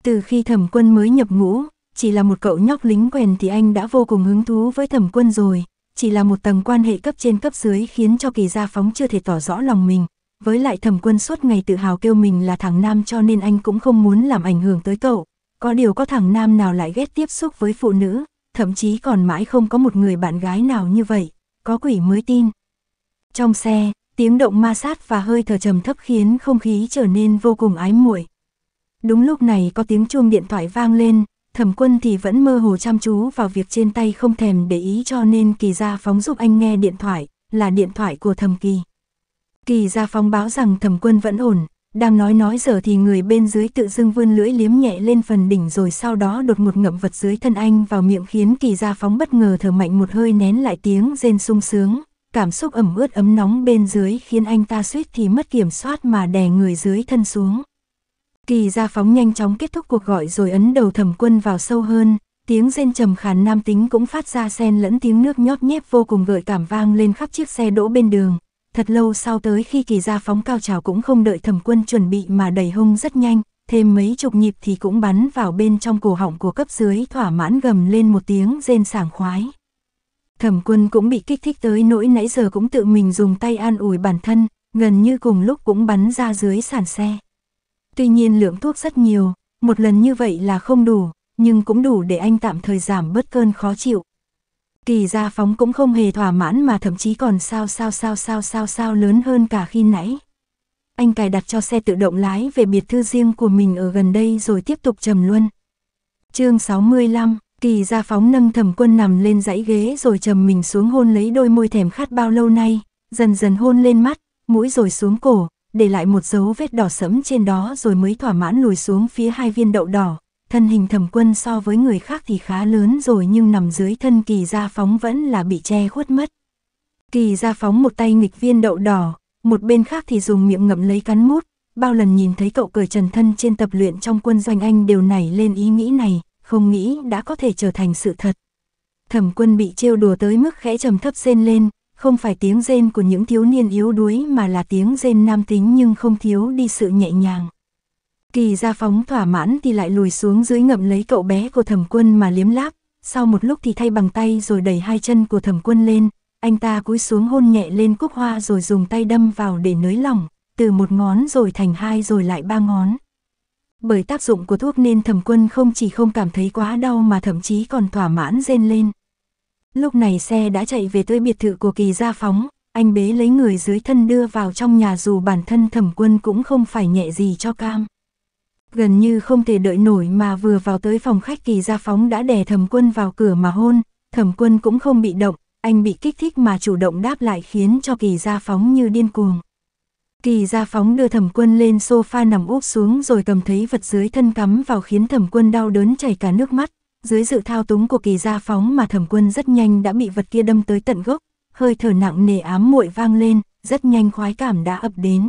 Từ khi thẩm quân mới nhập ngũ, chỉ là một cậu nhóc lính quèn thì anh đã vô cùng hứng thú với thẩm quân rồi, chỉ là một tầng quan hệ cấp trên cấp dưới khiến cho kỳ gia phóng chưa thể tỏ rõ lòng mình. Với lại thẩm quân suốt ngày tự hào kêu mình là thằng nam cho nên anh cũng không muốn làm ảnh hưởng tới cậu, có điều có thằng nam nào lại ghét tiếp xúc với phụ nữ, thậm chí còn mãi không có một người bạn gái nào như vậy, có quỷ mới tin. Trong xe, tiếng động ma sát và hơi thở trầm thấp khiến không khí trở nên vô cùng ái muội. Đúng lúc này có tiếng chuông điện thoại vang lên, thẩm quân thì vẫn mơ hồ chăm chú vào việc trên tay không thèm để ý cho nên kỳ gia phóng giúp anh nghe điện thoại, là điện thoại của thẩm kỳ. Kỳ gia phóng báo rằng thẩm quân vẫn ổn, đang nói nói giờ thì người bên dưới tự dưng vươn lưỡi liếm nhẹ lên phần đỉnh rồi sau đó đột một ngậm vật dưới thân anh vào miệng khiến kỳ gia phóng bất ngờ thở mạnh một hơi nén lại tiếng rên sung sướng. Cảm xúc ẩm ướt ấm nóng bên dưới khiến anh ta suýt thì mất kiểm soát mà đè người dưới thân xuống. Kỳ gia phóng nhanh chóng kết thúc cuộc gọi rồi ấn đầu thẩm quân vào sâu hơn, tiếng rên trầm khàn nam tính cũng phát ra xen lẫn tiếng nước nhóp nhép vô cùng gợi cảm vang lên khắp chiếc xe đỗ bên đường, thật lâu sau tới khi kỳ ra phóng cao trào cũng không đợi thẩm quân chuẩn bị mà đẩy hung rất nhanh, thêm mấy chục nhịp thì cũng bắn vào bên trong cổ họng của cấp dưới thỏa mãn gầm lên một tiếng rên sảng khoái. Thẩm quân cũng bị kích thích tới nỗi nãy giờ cũng tự mình dùng tay an ủi bản thân, gần như cùng lúc cũng bắn ra dưới sàn xe. Tuy nhiên lượng thuốc rất nhiều, một lần như vậy là không đủ, nhưng cũng đủ để anh tạm thời giảm bớt cơn khó chịu. Kỳ gia phóng cũng không hề thỏa mãn mà thậm chí còn sao sao sao sao sao sao lớn hơn cả khi nãy. Anh cài đặt cho xe tự động lái về biệt thư riêng của mình ở gần đây rồi tiếp tục trầm luân. chương 65, kỳ gia phóng nâng thẩm quân nằm lên dãy ghế rồi trầm mình xuống hôn lấy đôi môi thèm khát bao lâu nay, dần dần hôn lên mắt, mũi rồi xuống cổ, để lại một dấu vết đỏ sẫm trên đó rồi mới thỏa mãn lùi xuống phía hai viên đậu đỏ, thân hình thẩm quân so với người khác thì khá lớn rồi nhưng nằm dưới thân kỳ gia phóng vẫn là bị che khuất mất. Kỳ gia phóng một tay nghịch viên đậu đỏ, một bên khác thì dùng miệng ngậm lấy cắn mút, bao lần nhìn thấy cậu cởi trần thân trên tập luyện trong quân doanh anh đều nảy lên ý nghĩ này, không nghĩ đã có thể trở thành sự thật. Thẩm quân bị trêu đùa tới mức khẽ trầm thấp rên lên, không phải tiếng rên của những thiếu niên yếu đuối mà là tiếng rên nam tính nhưng không thiếu đi sự nhẹ nhàng. Kỳ ra phóng thỏa mãn thì lại lùi xuống dưới ngậm lấy cậu bé của thẩm quân mà liếm láp, sau một lúc thì thay bằng tay rồi đẩy hai chân của thẩm quân lên, anh ta cúi xuống hôn nhẹ lên cúc hoa rồi dùng tay đâm vào để nới lỏng, từ một ngón rồi thành hai rồi lại ba ngón. Bởi tác dụng của thuốc nên thẩm quân không chỉ không cảm thấy quá đau mà thậm chí còn thỏa mãn rên lên. Lúc này xe đã chạy về tới biệt thự của kỳ gia phóng, anh bế lấy người dưới thân đưa vào trong nhà dù bản thân thẩm quân cũng không phải nhẹ gì cho cam. Gần như không thể đợi nổi mà vừa vào tới phòng khách thì Gia Phóng đã đè thẩm quân vào cửa mà hôn, thẩm quân cũng không bị động, anh bị kích thích mà chủ động đáp lại khiến cho kỳ Gia Phóng như điên cuồng. Kỳ Gia Phóng đưa thẩm quân lên sofa nằm úp xuống rồi cầm thấy vật dưới thân cắm vào khiến thẩm quân đau đớn chảy cả nước mắt, dưới sự thao túng của kỳ Gia Phóng mà thẩm quân rất nhanh đã bị vật kia đâm tới tận gốc, hơi thở nặng nề ám muội vang lên, rất nhanh khoái cảm đã ập đến.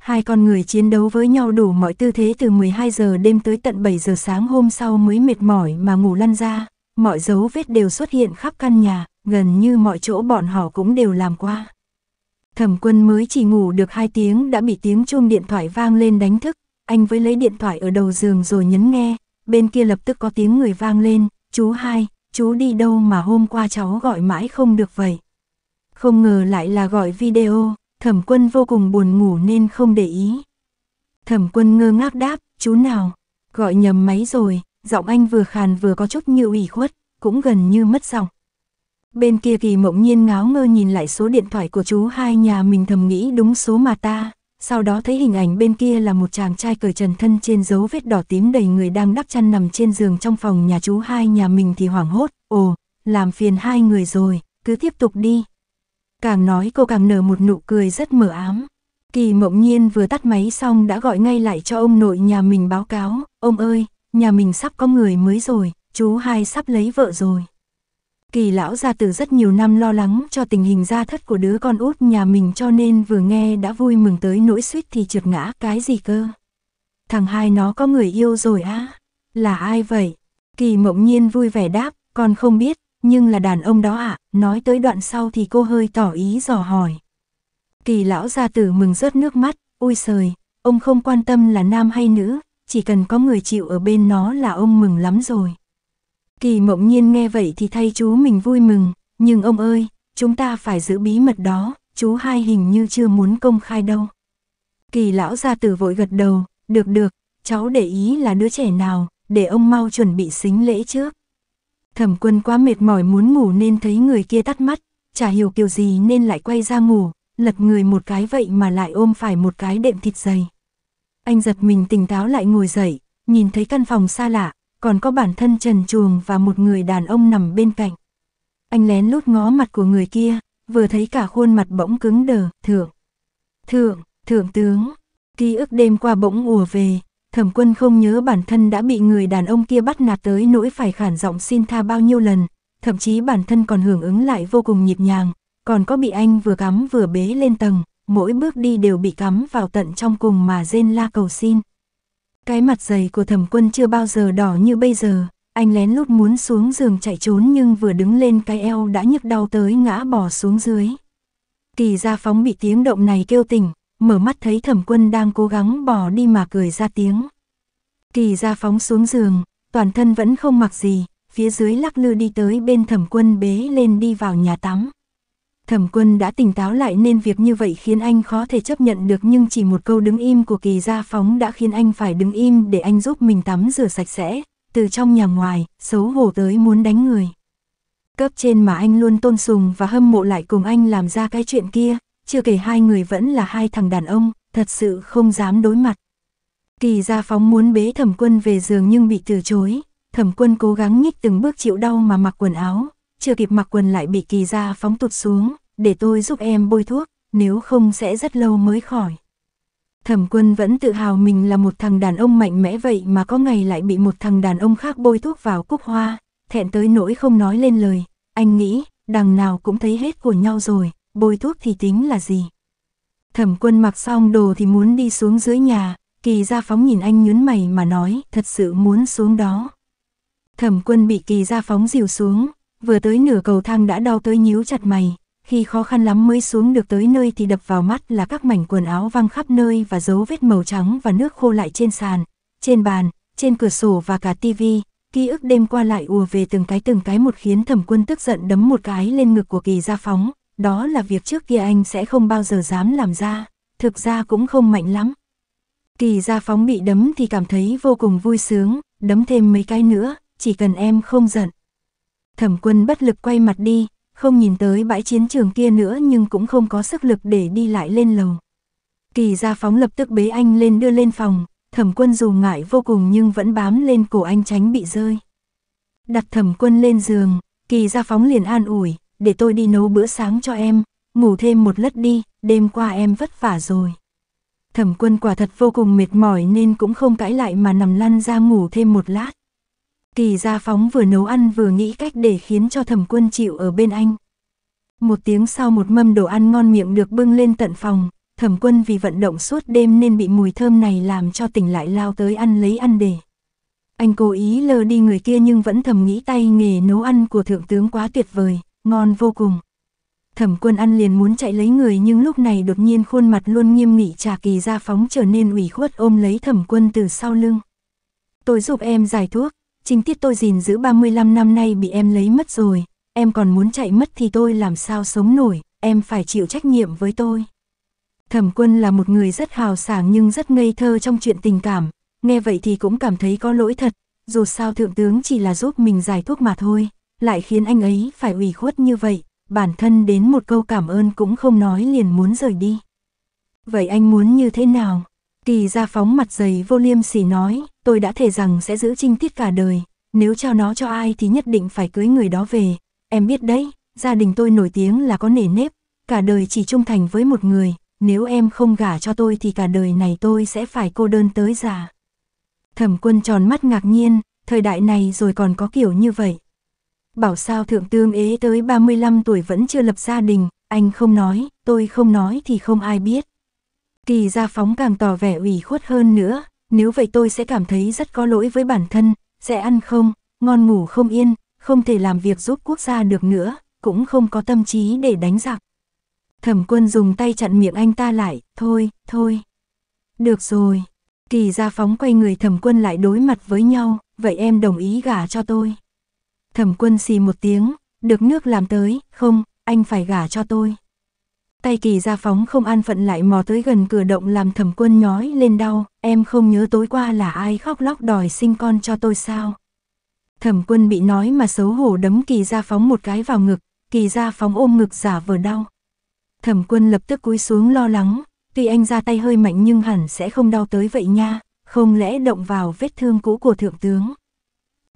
Hai con người chiến đấu với nhau đủ mọi tư thế từ 12 giờ đêm tới tận 7 giờ sáng hôm sau mới mệt mỏi mà ngủ lăn ra, mọi dấu vết đều xuất hiện khắp căn nhà, gần như mọi chỗ bọn họ cũng đều làm qua. Thẩm quân mới chỉ ngủ được 2 tiếng đã bị tiếng chuông điện thoại vang lên đánh thức, anh với lấy điện thoại ở đầu giường rồi nhấn nghe, bên kia lập tức có tiếng người vang lên, chú hai, chú đi đâu mà hôm qua cháu gọi mãi không được vậy. Không ngờ lại là gọi video, Thẩm quân vô cùng buồn ngủ nên không để ý. Thẩm quân ngơ ngác đáp, chú nào, gọi nhầm máy rồi, giọng anh vừa khàn vừa có chút như ủy khuất, cũng gần như mất giọng. Bên kia kỳ mộng nhiên ngáo ngơ nhìn lại số điện thoại của chú hai nhà mình thầm nghĩ đúng số mà ta, sau đó thấy hình ảnh bên kia là một chàng trai cởi trần thân trên dấu vết đỏ tím đầy người đang đắp chăn nằm trên giường trong phòng nhà chú hai nhà mình thì hoảng hốt, ồ, làm phiền hai người rồi, cứ tiếp tục đi, Càng nói cô càng nở một nụ cười rất mờ ám. Kỳ mộng nhiên vừa tắt máy xong đã gọi ngay lại cho ông nội nhà mình báo cáo, ông ơi, nhà mình sắp có người mới rồi, chú hai sắp lấy vợ rồi. Kỳ lão ra từ rất nhiều năm lo lắng cho tình hình gia thất của đứa con út nhà mình cho nên vừa nghe đã vui mừng tới nỗi suýt thì trượt ngã cái gì cơ. Thằng hai nó có người yêu rồi á, là ai vậy? Kỳ mộng nhiên vui vẻ đáp, con không biết, nhưng là đàn ông đó ạ, à, nói tới đoạn sau thì cô hơi tỏ ý dò hỏi. Kỳ lão gia tử mừng rớt nước mắt, ui sời, ông không quan tâm là nam hay nữ, chỉ cần có người chịu ở bên nó là ông mừng lắm rồi. Kỳ mộng nhiên nghe vậy thì thay chú mình vui mừng, nhưng ông ơi, chúng ta phải giữ bí mật đó, chú hai hình như chưa muốn công khai đâu. Kỳ lão gia tử vội gật đầu, được được, cháu để ý là đứa trẻ nào, để ông mau chuẩn bị xính lễ trước. Thẩm quân quá mệt mỏi muốn ngủ nên thấy người kia tắt mắt, chả hiểu kiểu gì nên lại quay ra ngủ, lật người một cái vậy mà lại ôm phải một cái đệm thịt dày. Anh giật mình tỉnh táo lại ngồi dậy, nhìn thấy căn phòng xa lạ, còn có bản thân trần chuồng và một người đàn ông nằm bên cạnh. Anh lén lút ngó mặt của người kia, vừa thấy cả khuôn mặt bỗng cứng đờ, thượng. Thượng, thượng tướng, ký ức đêm qua bỗng ùa về, thẩm quân không nhớ bản thân đã bị người đàn ông kia bắt nạt tới nỗi phải khản giọng xin tha bao nhiêu lần, thậm chí bản thân còn hưởng ứng lại vô cùng nhịp nhàng, còn có bị anh vừa cắm vừa bế lên tầng, mỗi bước đi đều bị cắm vào tận trong cùng mà rên la cầu xin. Cái mặt dày của thẩm quân chưa bao giờ đỏ như bây giờ, anh lén lút muốn xuống giường chạy trốn nhưng vừa đứng lên cái eo đã nhức đau tới ngã bò xuống dưới. Kỳ ra phóng bị tiếng động này kêu tỉnh, mở mắt thấy thẩm quân đang cố gắng bỏ đi mà cười ra tiếng. Kỳ ra phóng xuống giường, toàn thân vẫn không mặc gì, phía dưới lắc lư đi tới bên thẩm quân bế lên đi vào nhà tắm. Thẩm quân đã tỉnh táo lại nên việc như vậy khiến anh khó thể chấp nhận được nhưng chỉ một câu đứng im của kỳ gia phóng đã khiến anh phải đứng im để anh giúp mình tắm rửa sạch sẽ, từ trong nhà ngoài, xấu hổ tới muốn đánh người. Cấp trên mà anh luôn tôn sùng và hâm mộ lại cùng anh làm ra cái chuyện kia, chưa kể hai người vẫn là hai thằng đàn ông, thật sự không dám đối mặt. Kỳ Gia Phóng muốn bế thẩm quân về giường nhưng bị từ chối, thẩm quân cố gắng nhích từng bước chịu đau mà mặc quần áo, chưa kịp mặc quần lại bị Kỳ Gia Phóng tụt xuống, để tôi giúp em bôi thuốc, nếu không sẽ rất lâu mới khỏi. Thẩm quân vẫn tự hào mình là một thằng đàn ông mạnh mẽ vậy mà có ngày lại bị một thằng đàn ông khác bôi thuốc vào cúc hoa, thẹn tới nỗi không nói lên lời, anh nghĩ, đằng nào cũng thấy hết của nhau rồi, bôi thuốc thì tính là gì? Thẩm quân mặc xong đồ thì muốn đi xuống dưới nhà, kỳ gia phóng nhìn anh nhướng mày mà nói, thật sự muốn xuống đó. Thẩm quân bị kỳ gia phóng dìu xuống, vừa tới nửa cầu thang đã đau tới nhíu chặt mày, khi khó khăn lắm mới xuống được tới nơi thì đập vào mắt là các mảnh quần áo văng khắp nơi và dấu vết màu trắng và nước khô lại trên sàn, trên bàn, trên cửa sổ và cả tivi. Ký ức đêm qua lại ùa về từng cái từng cái một khiến thẩm quân tức giận đấm một cái lên ngực của kỳ gia phóng, đó là việc trước kia anh sẽ không bao giờ dám làm ra, thực ra cũng không mạnh lắm. Kỳ gia phóng bị đấm thì cảm thấy vô cùng vui sướng, đấm thêm mấy cái nữa, chỉ cần em không giận. Thẩm quân bất lực quay mặt đi, không nhìn tới bãi chiến trường kia nữa nhưng cũng không có sức lực để đi lại lên lầu. Kỳ gia phóng lập tức bế anh lên đưa lên phòng, thẩm quân dù ngại vô cùng nhưng vẫn bám lên cổ anh tránh bị rơi. Đặt thẩm quân lên giường, kỳ gia phóng liền an ủi, để tôi đi nấu bữa sáng cho em, ngủ thêm một lất đi, đêm qua em vất vả rồi. Thẩm quân quả thật vô cùng mệt mỏi nên cũng không cãi lại mà nằm lăn ra ngủ thêm một lát. Kỳ gia phóng vừa nấu ăn vừa nghĩ cách để khiến cho thẩm quân chịu ở bên anh. Một tiếng sau một mâm đồ ăn ngon miệng được bưng lên tận phòng, thẩm quân vì vận động suốt đêm nên bị mùi thơm này làm cho tỉnh lại lao tới ăn lấy ăn để. Anh cố ý lơ đi người kia nhưng vẫn thầm nghĩ tay nghề nấu ăn của thượng tướng quá tuyệt vời. Ngon vô cùng. Thẩm quân ăn liền muốn chạy lấy người nhưng lúc này đột nhiên khuôn mặt luôn nghiêm nghị trà kỳ ra phóng trở nên ủy khuất ôm lấy thẩm quân từ sau lưng. Tôi giúp em giải thuốc, chính tiết tôi gìn giữ 35 năm nay bị em lấy mất rồi, em còn muốn chạy mất thì tôi làm sao sống nổi, em phải chịu trách nhiệm với tôi. Thẩm quân là một người rất hào sảng nhưng rất ngây thơ trong chuyện tình cảm, nghe vậy thì cũng cảm thấy có lỗi thật, dù sao thượng tướng chỉ là giúp mình giải thuốc mà thôi, lại khiến anh ấy phải ủy khuất như vậy, bản thân đến một câu cảm ơn cũng không nói liền muốn rời đi. Vậy anh muốn như thế nào? Kỳ ra phóng mặt dày vô liêm sỉ nói, tôi đã thề rằng sẽ giữ trinh tiết cả đời, nếu trao nó cho ai thì nhất định phải cưới người đó về. Em biết đấy, gia đình tôi nổi tiếng là có nể nếp, cả đời chỉ trung thành với một người, nếu em không gả cho tôi thì cả đời này tôi sẽ phải cô đơn tới già. Thẩm quân tròn mắt ngạc nhiên, thời đại này rồi còn có kiểu như vậy. Bảo sao thượng tương ế tới 35 tuổi vẫn chưa lập gia đình, anh không nói, tôi không nói thì không ai biết. Kỳ gia phóng càng tỏ vẻ ủy khuất hơn nữa, nếu vậy tôi sẽ cảm thấy rất có lỗi với bản thân, sẽ ăn không, ngon ngủ không yên, không thể làm việc giúp quốc gia được nữa, cũng không có tâm trí để đánh giặc. Thẩm quân dùng tay chặn miệng anh ta lại, thôi, thôi. Được rồi, kỳ gia phóng quay người thẩm quân lại đối mặt với nhau, vậy em đồng ý gả cho tôi. Thẩm quân xì một tiếng, được nước làm tới, không, anh phải gả cho tôi. Tay kỳ ra phóng không an phận lại mò tới gần cửa động làm thẩm quân nhói lên đau, em không nhớ tối qua là ai khóc lóc đòi sinh con cho tôi sao. Thẩm quân bị nói mà xấu hổ đấm kỳ ra phóng một cái vào ngực, kỳ ra phóng ôm ngực giả vờ đau. Thẩm quân lập tức cúi xuống lo lắng, tuy anh ra tay hơi mạnh nhưng hẳn sẽ không đau tới vậy nha, không lẽ động vào vết thương cũ của thượng tướng.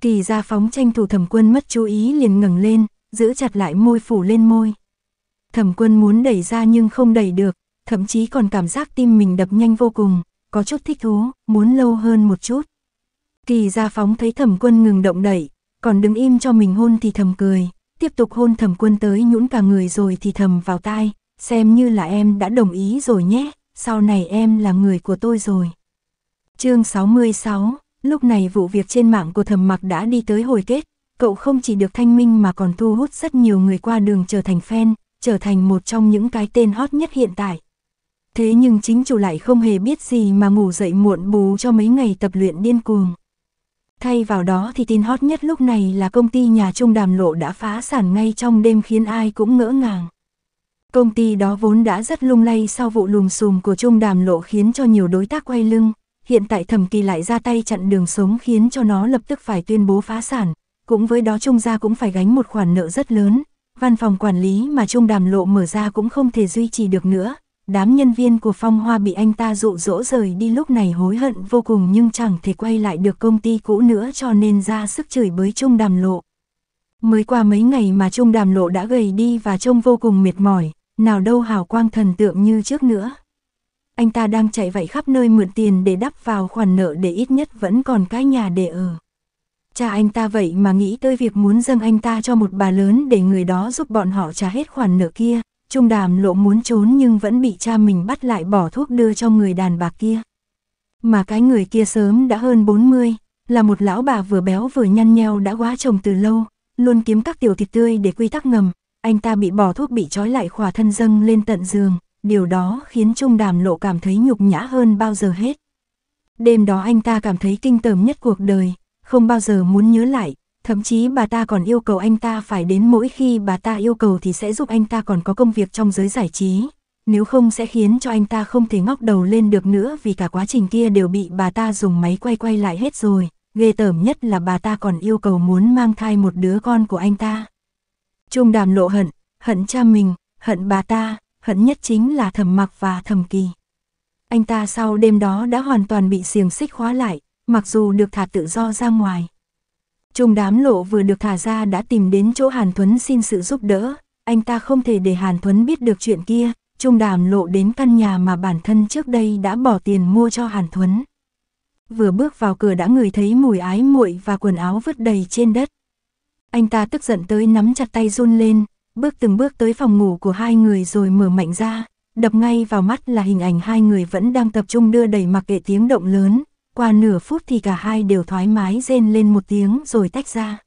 Kỳ gia phóng tranh thủ thẩm quân mất chú ý liền ngẩng lên, giữ chặt lại môi phủ lên môi. Thẩm quân muốn đẩy ra nhưng không đẩy được, thậm chí còn cảm giác tim mình đập nhanh vô cùng, có chút thích thú, muốn lâu hơn một chút. Kỳ gia phóng thấy thẩm quân ngừng động đẩy, còn đứng im cho mình hôn thì thầm cười, tiếp tục hôn thẩm quân tới nhũn cả người rồi thì thầm vào tai, xem như là em đã đồng ý rồi nhé, sau này em là người của tôi rồi. Chương 66 Lúc này vụ việc trên mạng của thầm mặc đã đi tới hồi kết, cậu không chỉ được thanh minh mà còn thu hút rất nhiều người qua đường trở thành fan, trở thành một trong những cái tên hot nhất hiện tại. Thế nhưng chính chủ lại không hề biết gì mà ngủ dậy muộn bù cho mấy ngày tập luyện điên cuồng. Thay vào đó thì tin hot nhất lúc này là công ty nhà trung đàm lộ đã phá sản ngay trong đêm khiến ai cũng ngỡ ngàng. Công ty đó vốn đã rất lung lay sau vụ lùm xùm của trung đàm lộ khiến cho nhiều đối tác quay lưng, hiện tại thẩm kỳ lại ra tay chặn đường sống khiến cho nó lập tức phải tuyên bố phá sản, cũng với đó Trung gia cũng phải gánh một khoản nợ rất lớn, văn phòng quản lý mà Trung đàm lộ mở ra cũng không thể duy trì được nữa, đám nhân viên của phong hoa bị anh ta dụ dỗ rời đi lúc này hối hận vô cùng nhưng chẳng thể quay lại được công ty cũ nữa cho nên ra sức chửi bới Trung đàm lộ. Mới qua mấy ngày mà Trung đàm lộ đã gầy đi và trông vô cùng mệt mỏi, nào đâu hào quang thần tượng như trước nữa anh ta đang chạy vạy khắp nơi mượn tiền để đắp vào khoản nợ để ít nhất vẫn còn cái nhà để ở. Cha anh ta vậy mà nghĩ tới việc muốn dâng anh ta cho một bà lớn để người đó giúp bọn họ trả hết khoản nợ kia, Trung đàm lộ muốn trốn nhưng vẫn bị cha mình bắt lại bỏ thuốc đưa cho người đàn bà kia. Mà cái người kia sớm đã hơn 40, là một lão bà vừa béo vừa nhăn nheo đã quá chồng từ lâu, luôn kiếm các tiểu thịt tươi để quy tắc ngầm, anh ta bị bỏ thuốc bị trói lại khỏa thân dâng lên tận giường, điều đó khiến Trung Đàm Lộ cảm thấy nhục nhã hơn bao giờ hết. Đêm đó anh ta cảm thấy kinh tởm nhất cuộc đời, không bao giờ muốn nhớ lại, thậm chí bà ta còn yêu cầu anh ta phải đến mỗi khi bà ta yêu cầu thì sẽ giúp anh ta còn có công việc trong giới giải trí, nếu không sẽ khiến cho anh ta không thể ngóc đầu lên được nữa vì cả quá trình kia đều bị bà ta dùng máy quay quay lại hết rồi, ghê tởm nhất là bà ta còn yêu cầu muốn mang thai một đứa con của anh ta. Trung đàm lộ hận, hận cha mình, hận bà ta, hận nhất chính là thẩm mặc và thẩm kỳ. Anh ta sau đêm đó đã hoàn toàn bị xiềng xích khóa lại, mặc dù được thả tự do ra ngoài. Trung đám lộ vừa được thả ra đã tìm đến chỗ Hàn Thuấn xin sự giúp đỡ, anh ta không thể để Hàn Thuấn biết được chuyện kia, Trung đàm lộ đến căn nhà mà bản thân trước đây đã bỏ tiền mua cho Hàn Thuấn. Vừa bước vào cửa đã ngửi thấy mùi ái muội và quần áo vứt đầy trên đất. Anh ta tức giận tới nắm chặt tay run lên, bước từng bước tới phòng ngủ của hai người rồi mở mạnh ra, đập ngay vào mắt là hình ảnh hai người vẫn đang tập trung đưa đẩy mặc kệ tiếng động lớn, qua nửa phút thì cả hai đều thoải mái rên lên một tiếng rồi tách ra.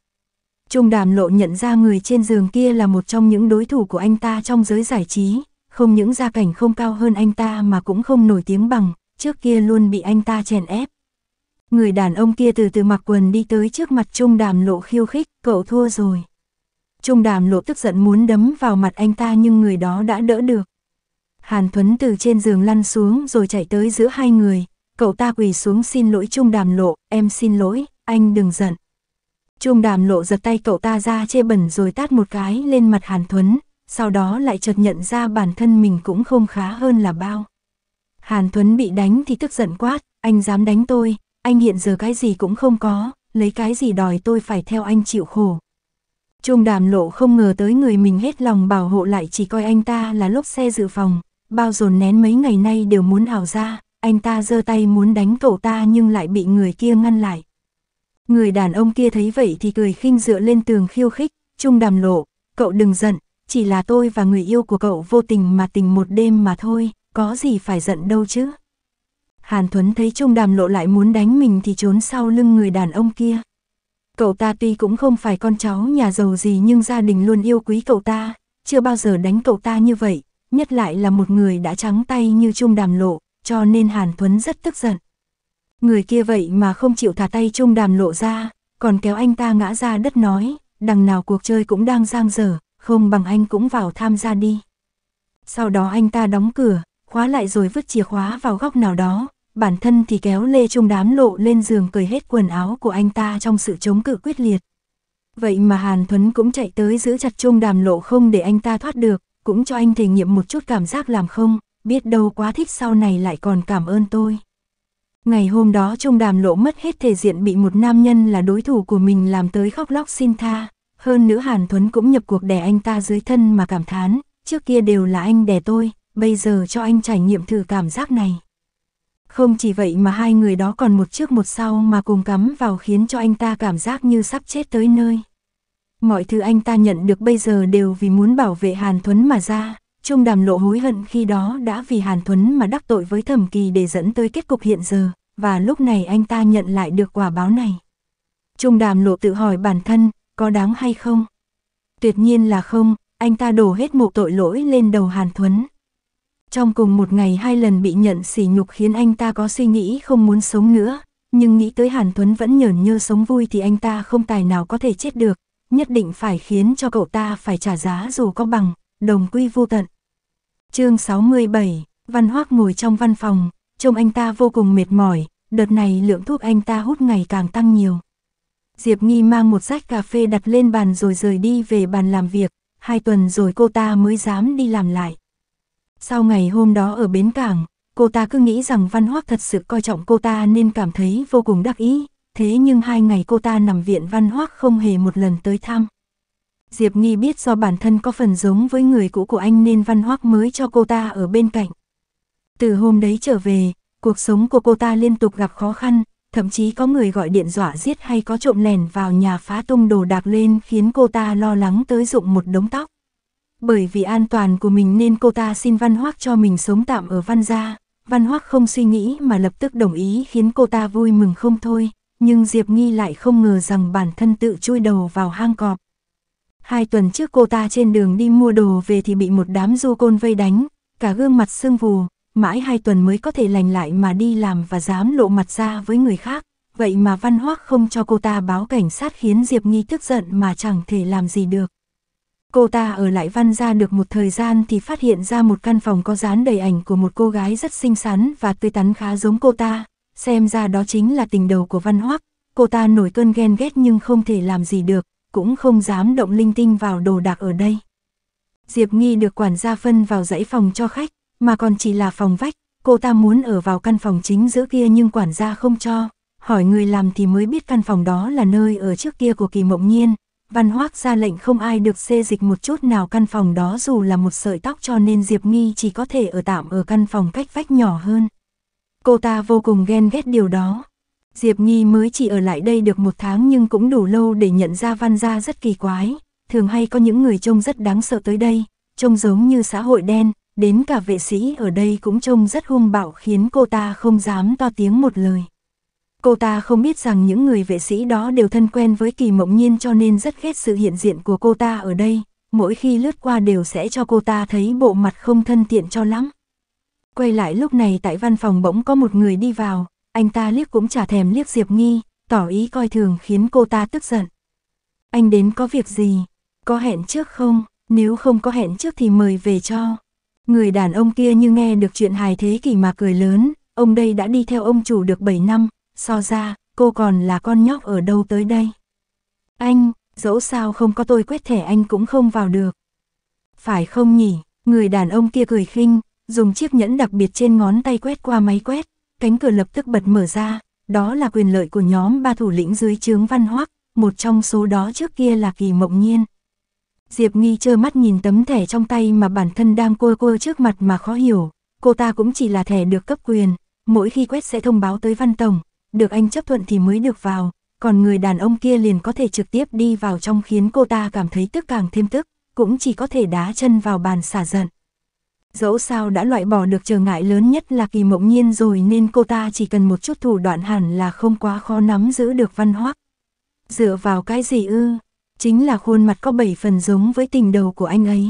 Trung đàm lộ nhận ra người trên giường kia là một trong những đối thủ của anh ta trong giới giải trí, không những gia cảnh không cao hơn anh ta mà cũng không nổi tiếng bằng, trước kia luôn bị anh ta chèn ép. Người đàn ông kia từ từ mặc quần đi tới trước mặt Trung đàm lộ khiêu khích, cậu thua rồi. Trung đàm lộ tức giận muốn đấm vào mặt anh ta nhưng người đó đã đỡ được. Hàn Thuấn từ trên giường lăn xuống rồi chạy tới giữa hai người, cậu ta quỳ xuống xin lỗi Trung đàm lộ, em xin lỗi, anh đừng giận. Trung đàm lộ giật tay cậu ta ra chê bẩn rồi tát một cái lên mặt Hàn Thuấn, sau đó lại chợt nhận ra bản thân mình cũng không khá hơn là bao. Hàn Thuấn bị đánh thì tức giận quát, anh dám đánh tôi, anh hiện giờ cái gì cũng không có, lấy cái gì đòi tôi phải theo anh chịu khổ. Trung đàm lộ không ngờ tới người mình hết lòng bảo hộ lại chỉ coi anh ta là lốp xe dự phòng, bao dồn nén mấy ngày nay đều muốn ảo ra, anh ta giơ tay muốn đánh cậu ta nhưng lại bị người kia ngăn lại. Người đàn ông kia thấy vậy thì cười khinh dựa lên tường khiêu khích, Trung đàm lộ, cậu đừng giận, chỉ là tôi và người yêu của cậu vô tình mà tình một đêm mà thôi, có gì phải giận đâu chứ. Hàn Thuấn thấy Trung đàm lộ lại muốn đánh mình thì trốn sau lưng người đàn ông kia. Cậu ta tuy cũng không phải con cháu nhà giàu gì nhưng gia đình luôn yêu quý cậu ta, chưa bao giờ đánh cậu ta như vậy, nhất lại là một người đã trắng tay như Trung Đàm Lộ, cho nên Hàn Thuấn rất tức giận. Người kia vậy mà không chịu thả tay Trung Đàm Lộ ra, còn kéo anh ta ngã ra đất nói, đằng nào cuộc chơi cũng đang giang dở, không bằng anh cũng vào tham gia đi. Sau đó anh ta đóng cửa, khóa lại rồi vứt chìa khóa vào góc nào đó, bản thân thì kéo Lê Trung đám lộ lên giường cởi hết quần áo của anh ta trong sự chống cự quyết liệt. Vậy mà Hàn Thuấn cũng chạy tới giữ chặt Trung đàm lộ không để anh ta thoát được, cũng cho anh thể nghiệm một chút cảm giác làm không, biết đâu quá thích sau này lại còn cảm ơn tôi. Ngày hôm đó Trung đàm lộ mất hết thể diện bị một nam nhân là đối thủ của mình làm tới khóc lóc xin tha, hơn nữa Hàn Thuấn cũng nhập cuộc đè anh ta dưới thân mà cảm thán, trước kia đều là anh đè tôi, bây giờ cho anh trải nghiệm thử cảm giác này. Không chỉ vậy mà hai người đó còn một trước một sau mà cùng cắm vào khiến cho anh ta cảm giác như sắp chết tới nơi. Mọi thứ anh ta nhận được bây giờ đều vì muốn bảo vệ Hàn Thuấn mà ra, Trung đàm lộ hối hận khi đó đã vì Hàn Thuấn mà đắc tội với thẩm kỳ để dẫn tới kết cục hiện giờ, và lúc này anh ta nhận lại được quả báo này. Trung đàm lộ tự hỏi bản thân, có đáng hay không? Tuyệt nhiên là không, anh ta đổ hết một tội lỗi lên đầu Hàn Thuấn. Trong cùng một ngày hai lần bị nhận sỉ nhục khiến anh ta có suy nghĩ không muốn sống nữa, nhưng nghĩ tới Hàn Tuấn vẫn nhởn nhơ sống vui thì anh ta không tài nào có thể chết được, nhất định phải khiến cho cậu ta phải trả giá dù có bằng, đồng quy vô tận. Chương 67, Văn Hoác ngồi trong văn phòng, trông anh ta vô cùng mệt mỏi, đợt này lượng thuốc anh ta hút ngày càng tăng nhiều. Diệp Nghi mang một rách cà phê đặt lên bàn rồi rời đi về bàn làm việc, hai tuần rồi cô ta mới dám đi làm lại. Sau ngày hôm đó ở bến cảng, cô ta cứ nghĩ rằng Văn Hoắc thật sự coi trọng cô ta nên cảm thấy vô cùng đắc ý, thế nhưng hai ngày cô ta nằm viện Văn Hoắc không hề một lần tới thăm. Diệp Nghi biết do bản thân có phần giống với người cũ của anh nên Văn Hoắc mới cho cô ta ở bên cạnh. Từ hôm đấy trở về, cuộc sống của cô ta liên tục gặp khó khăn, thậm chí có người gọi điện dọa giết hay có trộm lẻn vào nhà phá tung đồ đạc lên khiến cô ta lo lắng tới rụng một đống tóc. Bởi vì an toàn của mình nên cô ta xin Văn Hoắc cho mình sống tạm ở Văn Gia. Văn Hoắc không suy nghĩ mà lập tức đồng ý khiến cô ta vui mừng không thôi, nhưng Diệp Nghi lại không ngờ rằng bản thân tự chui đầu vào hang cọp. Hai tuần trước cô ta trên đường đi mua đồ về thì bị một đám du côn vây đánh, cả gương mặt sưng vù, mãi hai tuần mới có thể lành lại mà đi làm và dám lộ mặt ra với người khác. Vậy mà Văn Hoắc không cho cô ta báo cảnh sát khiến Diệp Nghi tức giận mà chẳng thể làm gì được. Cô ta ở lại văn gia được một thời gian thì phát hiện ra một căn phòng có dán đầy ảnh của một cô gái rất xinh xắn và tươi tắn khá giống cô ta, xem ra đó chính là tình đầu của văn hoắc. Cô ta nổi cơn ghen ghét nhưng không thể làm gì được, cũng không dám động linh tinh vào đồ đạc ở đây. Diệp Nghi được quản gia phân vào dãy phòng cho khách, mà còn chỉ là phòng vách, cô ta muốn ở vào căn phòng chính giữa kia nhưng quản gia không cho, hỏi người làm thì mới biết căn phòng đó là nơi ở trước kia của kỳ mộng nhiên, văn hoác ra lệnh không ai được xê dịch một chút nào căn phòng đó dù là một sợi tóc cho nên Diệp Nghi chỉ có thể ở tạm ở căn phòng cách vách nhỏ hơn. Cô ta vô cùng ghen ghét điều đó. Diệp Nghi mới chỉ ở lại đây được một tháng nhưng cũng đủ lâu để nhận ra văn gia rất kỳ quái, thường hay có những người trông rất đáng sợ tới đây, trông giống như xã hội đen, đến cả vệ sĩ ở đây cũng trông rất hung bạo khiến cô ta không dám to tiếng một lời. Cô ta không biết rằng những người vệ sĩ đó đều thân quen với kỳ mộng nhiên cho nên rất ghét sự hiện diện của cô ta ở đây, mỗi khi lướt qua đều sẽ cho cô ta thấy bộ mặt không thân tiện cho lắm. Quay lại lúc này tại văn phòng bỗng có một người đi vào, anh ta liếc cũng chả thèm liếc Diệp Nghi, tỏ ý coi thường khiến cô ta tức giận. Anh đến có việc gì? Có hẹn trước không? Nếu không có hẹn trước thì mời về cho. Người đàn ông kia như nghe được chuyện hài thế kỷ mà cười lớn, ông đây đã đi theo ông chủ được 7 năm, so ra, cô còn là con nhóc ở đâu tới đây. Anh, dẫu sao không có tôi quét thẻ anh cũng không vào được. Phải không nhỉ, người đàn ông kia cười khinh, dùng chiếc nhẫn đặc biệt trên ngón tay quét qua máy quét, cánh cửa lập tức bật mở ra, đó là quyền lợi của nhóm ba thủ lĩnh dưới chướng văn hoắc, một trong số đó trước kia là kỳ mộng nhiên. Diệp Nghi trơ mắt nhìn tấm thẻ trong tay mà bản thân đang cua cua trước mặt mà khó hiểu, cô ta cũng chỉ là thẻ được cấp quyền, mỗi khi quét sẽ thông báo tới văn tổng, được anh chấp thuận thì mới được vào, còn người đàn ông kia liền có thể trực tiếp đi vào trong khiến cô ta cảm thấy tức càng thêm tức, cũng chỉ có thể đá chân vào bàn xả giận. Dẫu sao đã loại bỏ được trở ngại lớn nhất là kỳ mộng nhiên rồi nên cô ta chỉ cần một chút thủ đoạn hẳn là không quá khó nắm giữ được văn hoắc. Dựa vào cái gì ư? Chính là khuôn mặt có bảy phần giống với tình đầu của anh ấy.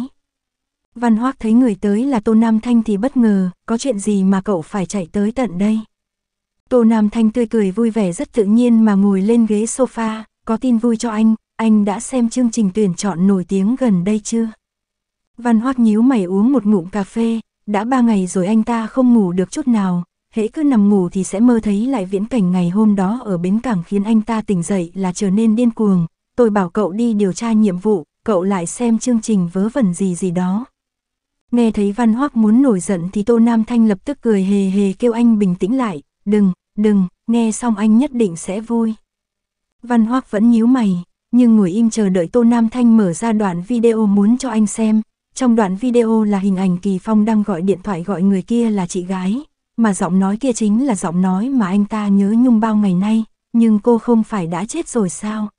Văn hoắc thấy người tới là Tô Nam Thanh thì bất ngờ, có chuyện gì mà cậu phải chạy tới tận đây? Tô Nam Thanh tươi cười vui vẻ rất tự nhiên mà ngồi lên ghế sofa, có tin vui cho anh, anh đã xem chương trình tuyển chọn nổi tiếng gần đây chưa? Văn Hoắc nhíu mày uống một ngụm cà phê, đã ba ngày rồi anh ta không ngủ được chút nào, hễ cứ nằm ngủ thì sẽ mơ thấy lại viễn cảnh ngày hôm đó ở bến cảng khiến anh ta tỉnh dậy là trở nên điên cuồng. Tôi bảo cậu đi điều tra nhiệm vụ, cậu lại xem chương trình vớ vẩn gì gì đó. Nghe thấy Văn Hoắc muốn nổi giận thì Tô Nam Thanh lập tức cười hề hề kêu anh bình tĩnh lại, Đừng, đừng, nghe xong anh nhất định sẽ vui. Văn Hoác vẫn nhíu mày, nhưng ngồi im chờ đợi Tô Nam Thanh mở ra đoạn video muốn cho anh xem. Trong đoạn video là hình ảnh Kỳ Phong đang gọi điện thoại gọi người kia là chị gái, mà giọng nói kia chính là giọng nói mà anh ta nhớ nhung bao ngày nay, nhưng cô không phải đã chết rồi sao?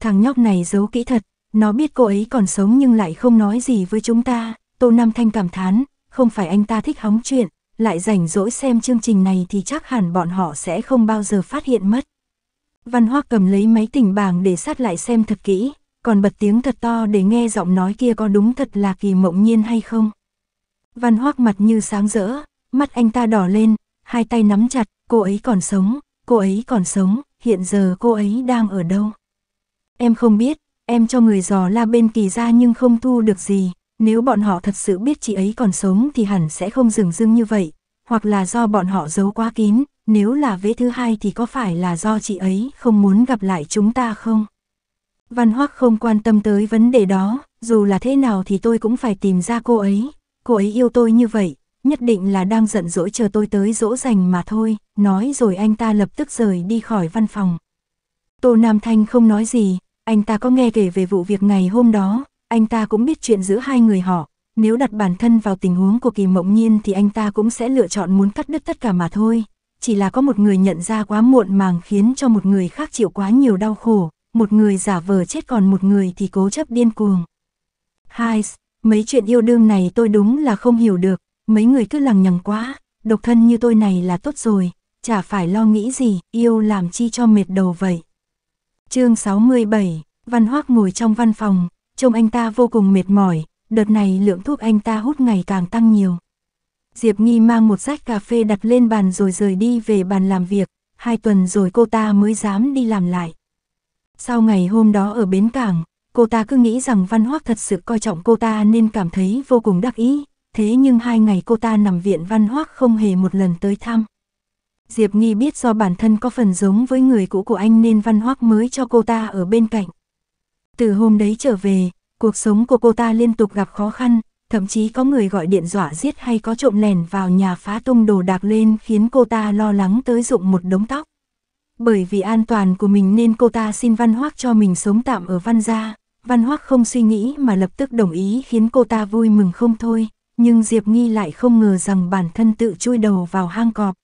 Thằng nhóc này giấu kỹ thật, nó biết cô ấy còn sống nhưng lại không nói gì với chúng ta, Tô Nam Thanh cảm thán, không phải anh ta thích hóng chuyện, lại rảnh rỗi xem chương trình này thì chắc hẳn bọn họ sẽ không bao giờ phát hiện mất. Văn Hoa cầm lấy máy tỉnh bảng để sát lại xem thật kỹ, còn bật tiếng thật to để nghe giọng nói kia có đúng thật là kỳ mộng nhiên hay không. Văn Hoác mặt như sáng rỡ, mắt anh ta đỏ lên, hai tay nắm chặt, cô ấy còn sống, cô ấy còn sống, hiện giờ cô ấy đang ở đâu? Em không biết, em cho người dò la bên kỳ ra nhưng không thu được gì, nếu bọn họ thật sự biết chị ấy còn sống thì hẳn sẽ không dừng dưng như vậy, hoặc là do bọn họ giấu quá kín, nếu là vế thứ hai thì có phải là do chị ấy không muốn gặp lại chúng ta không? Văn Hoắc không quan tâm tới vấn đề đó, dù là thế nào thì tôi cũng phải tìm ra cô ấy, cô ấy yêu tôi như vậy, nhất định là đang giận dỗi chờ tôi tới dỗ dành mà thôi, nói rồi anh ta lập tức rời đi khỏi văn phòng. Tô Nam Thanh không nói gì, anh ta có nghe kể về vụ việc ngày hôm đó, anh ta cũng biết chuyện giữa hai người họ, nếu đặt bản thân vào tình huống của kỳ mộng nhiên thì anh ta cũng sẽ lựa chọn muốn cắt đứt tất cả mà thôi. Chỉ là có một người nhận ra quá muộn màng khiến cho một người khác chịu quá nhiều đau khổ, một người giả vờ chết còn một người thì cố chấp điên cuồng. Hai, mấy chuyện yêu đương này tôi đúng là không hiểu được, mấy người cứ lằng nhằng quá, độc thân như tôi này là tốt rồi, chả phải lo nghĩ gì, yêu làm chi cho mệt đầu vậy. chương 67, Văn Hoác ngồi trong văn phòng, trông anh ta vô cùng mệt mỏi, đợt này lượng thuốc anh ta hút ngày càng tăng nhiều. Diệp Nghi mang một rách cà phê đặt lên bàn rồi rời đi về bàn làm việc, hai tuần rồi cô ta mới dám đi làm lại. Sau ngày hôm đó ở bến cảng, cô ta cứ nghĩ rằng Văn Hoắc thật sự coi trọng cô ta nên cảm thấy vô cùng đắc ý, thế nhưng hai ngày cô ta nằm viện Văn Hoắc không hề một lần tới thăm. Diệp Nghi biết do bản thân có phần giống với người cũ của anh nên Văn Hoắc mới cho cô ta ở bên cạnh. Từ hôm đấy trở về, cuộc sống của cô ta liên tục gặp khó khăn, thậm chí có người gọi điện dọa giết hay có trộm lẻn vào nhà phá tung đồ đạc lên khiến cô ta lo lắng tới dụng một đống tóc. Bởi vì an toàn của mình nên cô ta xin Văn Hoác cho mình sống tạm ở Văn Gia. Văn Hoác không suy nghĩ mà lập tức đồng ý khiến cô ta vui mừng không thôi, nhưng Diệp Nghi lại không ngờ rằng bản thân tự chui đầu vào hang cọp.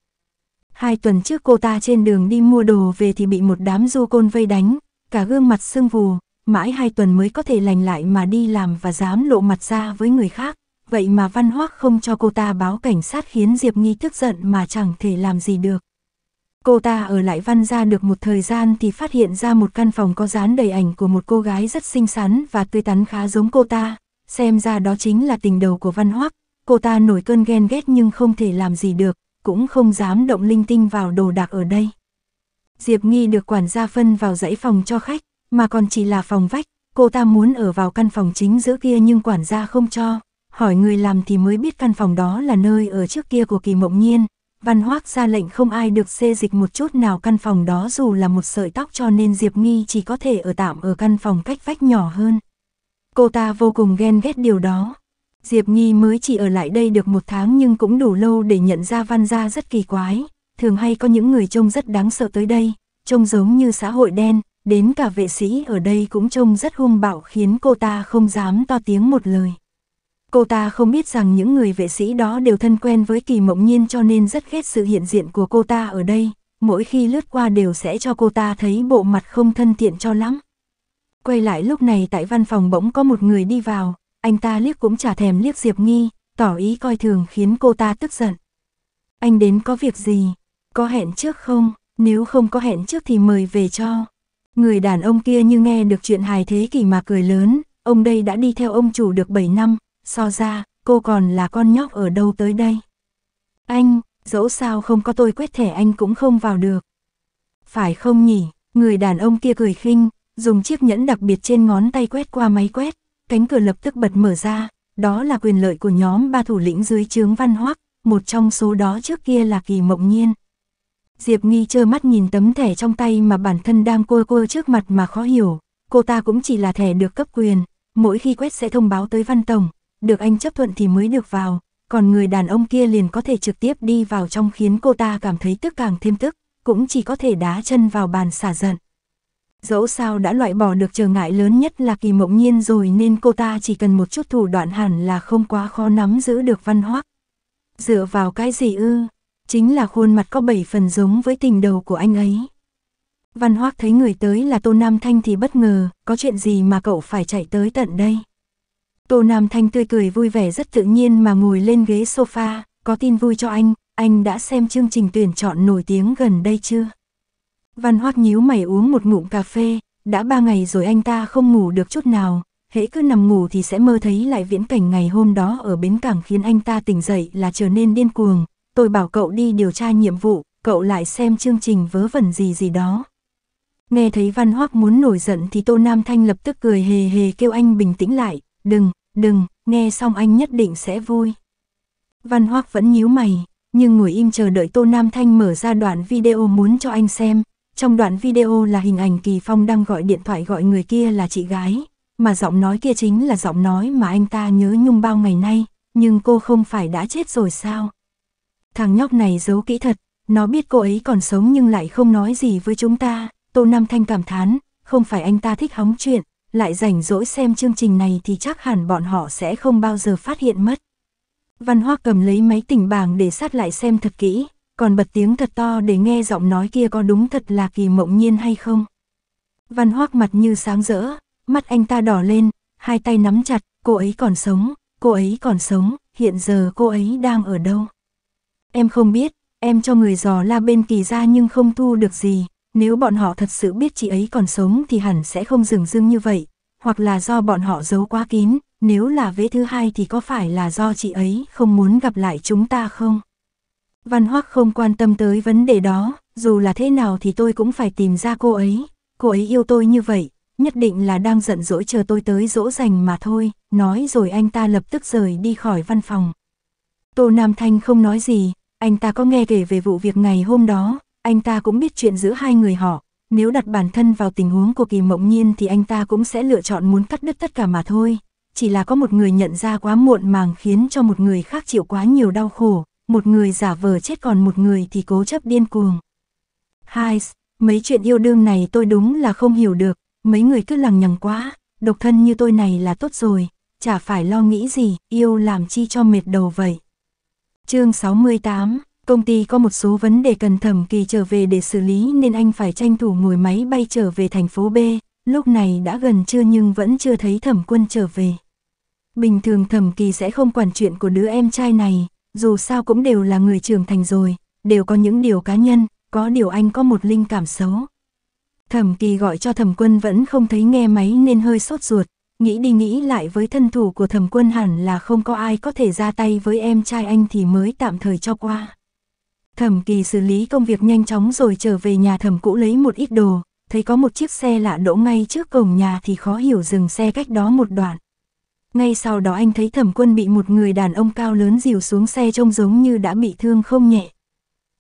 Hai tuần trước cô ta trên đường đi mua đồ về thì bị một đám du côn vây đánh, cả gương mặt sưng vù, mãi hai tuần mới có thể lành lại mà đi làm và dám lộ mặt ra với người khác. Vậy mà Văn Hoắc không cho cô ta báo cảnh sát khiến Diệp Nghi tức giận mà chẳng thể làm gì được. Cô ta ở lại Văn gia được một thời gian thì phát hiện ra một căn phòng có dán đầy ảnh của một cô gái rất xinh xắn và tươi tắn khá giống cô ta. Xem ra đó chính là tình đầu của Văn Hoắc. Cô ta nổi cơn ghen ghét nhưng không thể làm gì được, cũng không dám động linh tinh vào đồ đạc ở đây. Diệp Nghi được quản gia phân vào dãy phòng cho khách, mà còn chỉ là phòng vách, cô ta muốn ở vào căn phòng chính giữa kia nhưng quản gia không cho, hỏi người làm thì mới biết căn phòng đó là nơi ở trước kia của kỳ mộng nhiên, văn hoác ra lệnh không ai được xê dịch một chút nào căn phòng đó dù là một sợi tóc cho nên Diệp Nghi chỉ có thể ở tạm ở căn phòng cách vách nhỏ hơn. Cô ta vô cùng ghen ghét điều đó. Diệp Nghi mới chỉ ở lại đây được một tháng nhưng cũng đủ lâu để nhận ra văn gia rất kỳ quái, thường hay có những người trông rất đáng sợ tới đây, trông giống như xã hội đen, đến cả vệ sĩ ở đây cũng trông rất hung bạo khiến cô ta không dám to tiếng một lời. Cô ta không biết rằng những người vệ sĩ đó đều thân quen với kỳ mộng nhiên cho nên rất ghét sự hiện diện của cô ta ở đây, mỗi khi lướt qua đều sẽ cho cô ta thấy bộ mặt không thân thiện cho lắm. Quay lại lúc này tại văn phòng bỗng có một người đi vào, anh ta liếc cũng chả thèm liếc Diệp Nghi, tỏ ý coi thường khiến cô ta tức giận. Anh đến có việc gì? Có hẹn trước không? Nếu không có hẹn trước thì mời về cho. Người đàn ông kia như nghe được chuyện hài thế kỷ mà cười lớn, ông đây đã đi theo ông chủ được 7 năm, so ra, cô còn là con nhóc ở đâu tới đây. Anh, dẫu sao không có tôi quét thẻ anh cũng không vào được. Phải không nhỉ, người đàn ông kia cười khinh, dùng chiếc nhẫn đặc biệt trên ngón tay quét qua máy quét, cánh cửa lập tức bật mở ra, đó là quyền lợi của nhóm ba thủ lĩnh dưới chướng văn hoắc, một trong số đó trước kia là kỳ mộng nhiên. Diệp Nghi trơ mắt nhìn tấm thẻ trong tay mà bản thân đang cua cua trước mặt mà khó hiểu, cô ta cũng chỉ là thẻ được cấp quyền, mỗi khi quét sẽ thông báo tới văn tổng, được anh chấp thuận thì mới được vào, còn người đàn ông kia liền có thể trực tiếp đi vào trong khiến cô ta cảm thấy tức càng thêm tức, cũng chỉ có thể đá chân vào bàn xả giận. Dẫu sao đã loại bỏ được trở ngại lớn nhất là kỳ mộng nhiên rồi nên cô ta chỉ cần một chút thủ đoạn hẳn là không quá khó nắm giữ được văn hoắc. Dựa vào cái gì ư? chính là khuôn mặt có bảy phần giống với tình đầu của anh ấy. Văn Hoác thấy người tới là Tô Nam Thanh thì bất ngờ, có chuyện gì mà cậu phải chạy tới tận đây. Tô Nam Thanh tươi cười vui vẻ rất tự nhiên mà ngồi lên ghế sofa, có tin vui cho anh, anh đã xem chương trình tuyển chọn nổi tiếng gần đây chưa? Văn Hoác nhíu mày uống một ngụm cà phê, đã ba ngày rồi anh ta không ngủ được chút nào, hễ cứ nằm ngủ thì sẽ mơ thấy lại viễn cảnh ngày hôm đó ở bến cảng khiến anh ta tỉnh dậy là trở nên điên cuồng, tôi bảo cậu đi điều tra nhiệm vụ, cậu lại xem chương trình vớ vẩn gì gì đó. Nghe thấy Văn Hoắc muốn nổi giận thì Tô Nam Thanh lập tức cười hề hề kêu anh bình tĩnh lại, đừng, đừng, nghe xong anh nhất định sẽ vui. Văn Hoắc vẫn nhíu mày, nhưng ngồi im chờ đợi Tô Nam Thanh mở ra đoạn video muốn cho anh xem. Trong đoạn video là hình ảnh Kỳ Phong đang gọi điện thoại gọi người kia là chị gái, mà giọng nói kia chính là giọng nói mà anh ta nhớ nhung bao ngày nay, nhưng cô không phải đã chết rồi sao? thằng nhóc này giấu kỹ thật, nó biết cô ấy còn sống nhưng lại không nói gì với chúng ta, Tô Nam Thanh cảm thán, không phải anh ta thích hóng chuyện, lại rảnh rỗi xem chương trình này thì chắc hẳn bọn họ sẽ không bao giờ phát hiện mất. Văn Hoa cầm lấy máy tỉnh bảng để sát lại xem thật kỹ, còn bật tiếng thật to để nghe giọng nói kia có đúng thật là kỳ mộng nhiên hay không. Văn hoa mặt như sáng rỡ, mắt anh ta đỏ lên, hai tay nắm chặt, cô ấy còn sống, cô ấy còn sống, hiện giờ cô ấy đang ở đâu? em không biết, em cho người dò la bên kỳ ra nhưng không thu được gì, nếu bọn họ thật sự biết chị ấy còn sống thì hẳn sẽ không dừng dưng như vậy, hoặc là do bọn họ giấu quá kín, nếu là vế thứ hai thì có phải là do chị ấy không muốn gặp lại chúng ta không? Văn Hoắc không quan tâm tới vấn đề đó, dù là thế nào thì tôi cũng phải tìm ra cô ấy, cô ấy yêu tôi như vậy, nhất định là đang giận dỗi chờ tôi tới dỗ dành mà thôi, nói rồi anh ta lập tức rời đi khỏi văn phòng. Tô Nam Thanh không nói gì, anh ta có nghe kể về vụ việc ngày hôm đó, anh ta cũng biết chuyện giữa hai người họ. Nếu đặt bản thân vào tình huống của kỳ mộng nhiên thì anh ta cũng sẽ lựa chọn muốn cắt đứt tất cả mà thôi. Chỉ là có một người nhận ra quá muộn màng khiến cho một người khác chịu quá nhiều đau khổ, một người giả vờ chết còn một người thì cố chấp điên cuồng. Hai, mấy chuyện yêu đương này tôi đúng là không hiểu được, mấy người cứ lằng nhằng quá, độc thân như tôi này là tốt rồi, chả phải lo nghĩ gì, yêu làm chi cho mệt đầu vậy. Chương 68, công ty có một số vấn đề cần thẩm kỳ trở về để xử lý nên anh phải tranh thủ ngồi máy bay trở về thành phố B, lúc này đã gần trưa nhưng vẫn chưa thấy thẩm quân trở về. Bình thường thẩm kỳ sẽ không quản chuyện của đứa em trai này, dù sao cũng đều là người trưởng thành rồi, đều có những điều cá nhân, có điều anh có một linh cảm xấu. Thẩm kỳ gọi cho thẩm quân vẫn không thấy nghe máy nên hơi sốt ruột, Nghĩ đi nghĩ lại với thân thủ của thẩm quân hẳn là không có ai có thể ra tay với em trai anh thì mới tạm thời cho qua. Thẩm kỳ xử lý công việc nhanh chóng rồi trở về nhà thẩm cũ lấy một ít đồ, thấy có một chiếc xe lạ đỗ ngay trước cổng nhà thì khó hiểu dừng xe cách đó một đoạn. Ngay sau đó anh thấy thẩm quân bị một người đàn ông cao lớn dìu xuống xe trông giống như đã bị thương không nhẹ.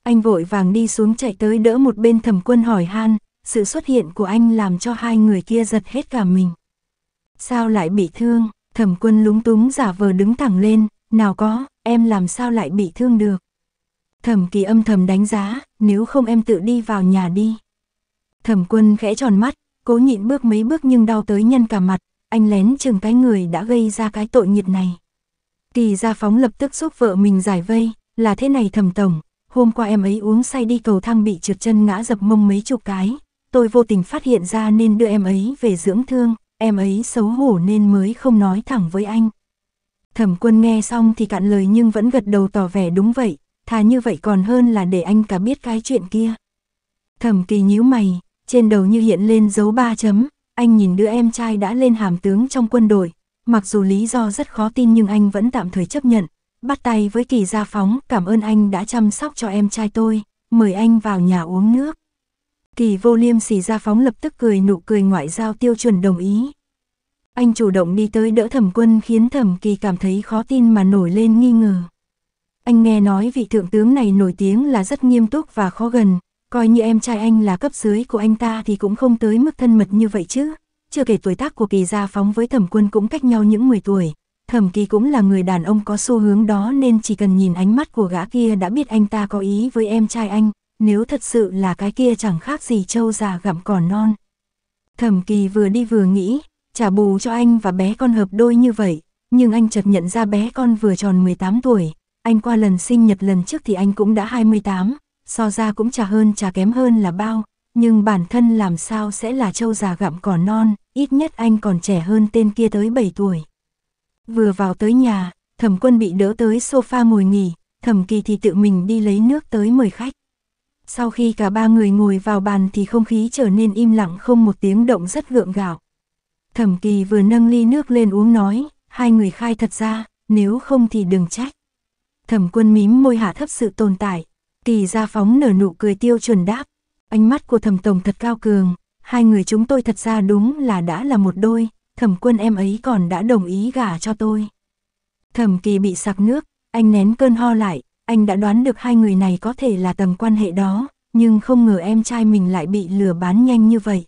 Anh vội vàng đi xuống chạy tới đỡ một bên thẩm quân hỏi han, sự xuất hiện của anh làm cho hai người kia giật hết cả mình. Sao lại bị thương? Thẩm quân lúng túng giả vờ đứng thẳng lên, nào có, em làm sao lại bị thương được? Thẩm kỳ âm thầm đánh giá, nếu không em tự đi vào nhà đi. Thẩm quân khẽ tròn mắt, cố nhịn bước mấy bước nhưng đau tới nhân cả mặt, anh lén chừng cái người đã gây ra cái tội nhiệt này. Kỳ gia phóng lập tức giúp vợ mình giải vây, là thế này thẩm tổng, hôm qua em ấy uống say đi cầu thang bị trượt chân ngã dập mông mấy chục cái, tôi vô tình phát hiện ra nên đưa em ấy về dưỡng thương, em ấy xấu hổ nên mới không nói thẳng với anh. Thẩm quân nghe xong thì cạn lời nhưng vẫn gật đầu tỏ vẻ đúng vậy, thà như vậy còn hơn là để anh cả biết cái chuyện kia. Thẩm kỳ nhíu mày, trên đầu như hiện lên dấu ba chấm, anh nhìn đứa em trai đã lên hàm tướng trong quân đội, mặc dù lý do rất khó tin nhưng anh vẫn tạm thời chấp nhận, bắt tay với kỳ gia phóng cảm ơn anh đã chăm sóc cho em trai tôi, mời anh vào nhà uống nước. Kỳ vô liêm xì ra phóng lập tức cười nụ cười ngoại giao tiêu chuẩn đồng ý. Anh chủ động đi tới đỡ thẩm quân khiến thẩm kỳ cảm thấy khó tin mà nổi lên nghi ngờ. Anh nghe nói vị thượng tướng này nổi tiếng là rất nghiêm túc và khó gần, coi như em trai anh là cấp dưới của anh ta thì cũng không tới mức thân mật như vậy chứ. Chưa kể tuổi tác của kỳ gia phóng với thẩm quân cũng cách nhau những 10 tuổi, thẩm kỳ cũng là người đàn ông có xu hướng đó nên chỉ cần nhìn ánh mắt của gã kia đã biết anh ta có ý với em trai anh, nếu thật sự là cái kia chẳng khác gì trâu già gặm cỏ non. Thẩm kỳ vừa đi vừa nghĩ, trả bù cho anh và bé con hợp đôi như vậy, nhưng anh chợt nhận ra bé con vừa tròn 18 tuổi, anh qua lần sinh nhật lần trước thì anh cũng đã 28, so ra cũng trả hơn trả kém hơn là bao, nhưng bản thân làm sao sẽ là trâu già gặm cỏ non, ít nhất anh còn trẻ hơn tên kia tới 7 tuổi. Vừa vào tới nhà, thẩm quân bị đỡ tới sofa ngồi nghỉ, thẩm kỳ thì tự mình đi lấy nước tới mời khách. Sau khi cả ba người ngồi vào bàn thì không khí trở nên im lặng không một tiếng động rất gượng gạo. Thẩm kỳ vừa nâng ly nước lên uống nói, hai người khai thật ra, nếu không thì đừng trách. Thẩm quân mím môi hạ thấp sự tồn tại, kỳ ra phóng nở nụ cười tiêu chuẩn đáp. Ánh mắt của thẩm tổng thật cao cường, hai người chúng tôi thật ra đúng là đã là một đôi, thẩm quân em ấy còn đã đồng ý gả cho tôi. Thẩm kỳ bị sặc nước, anh nén cơn ho lại, anh đã đoán được hai người này có thể là tầng quan hệ đó, nhưng không ngờ em trai mình lại bị lừa bán nhanh như vậy.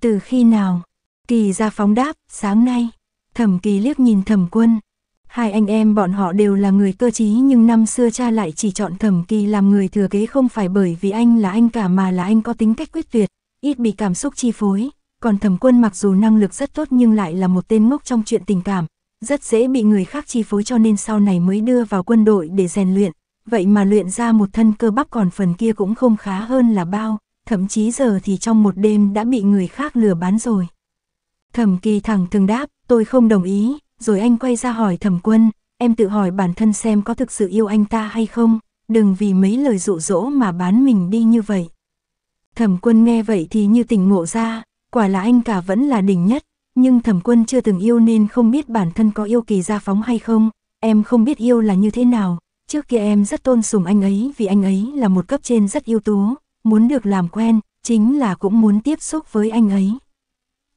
Từ khi nào? Kỳ ra phóng đáp, sáng nay. Thẩm kỳ liếc nhìn thẩm quân. Hai anh em bọn họ đều là người cơ trí nhưng năm xưa cha lại chỉ chọn thẩm kỳ làm người thừa kế không phải bởi vì anh là anh cả mà là anh có tính cách quyết tuyệt, ít bị cảm xúc chi phối. Còn thẩm quân mặc dù năng lực rất tốt nhưng lại là một tên ngốc trong chuyện tình cảm, rất dễ bị người khác chi phối cho nên sau này mới đưa vào quân đội để rèn luyện, vậy mà luyện ra một thân cơ bắp còn phần kia cũng không khá hơn là bao, thậm chí giờ thì trong một đêm đã bị người khác lừa bán rồi. Thẩm kỳ thẳng thường đáp, tôi không đồng ý, rồi anh quay ra hỏi thẩm quân, em tự hỏi bản thân xem có thực sự yêu anh ta hay không, đừng vì mấy lời dụ dỗ mà bán mình đi như vậy. Thẩm quân nghe vậy thì như tỉnh ngộ ra, quả là anh cả vẫn là đỉnh nhất, nhưng thẩm quân chưa từng yêu nên không biết bản thân có yêu kỳ ra phóng hay không, em không biết yêu là như thế nào, Trước kia em rất tôn sùng anh ấy vì anh ấy là một cấp trên rất ưu tú, muốn được làm quen, chính là cũng muốn tiếp xúc với anh ấy.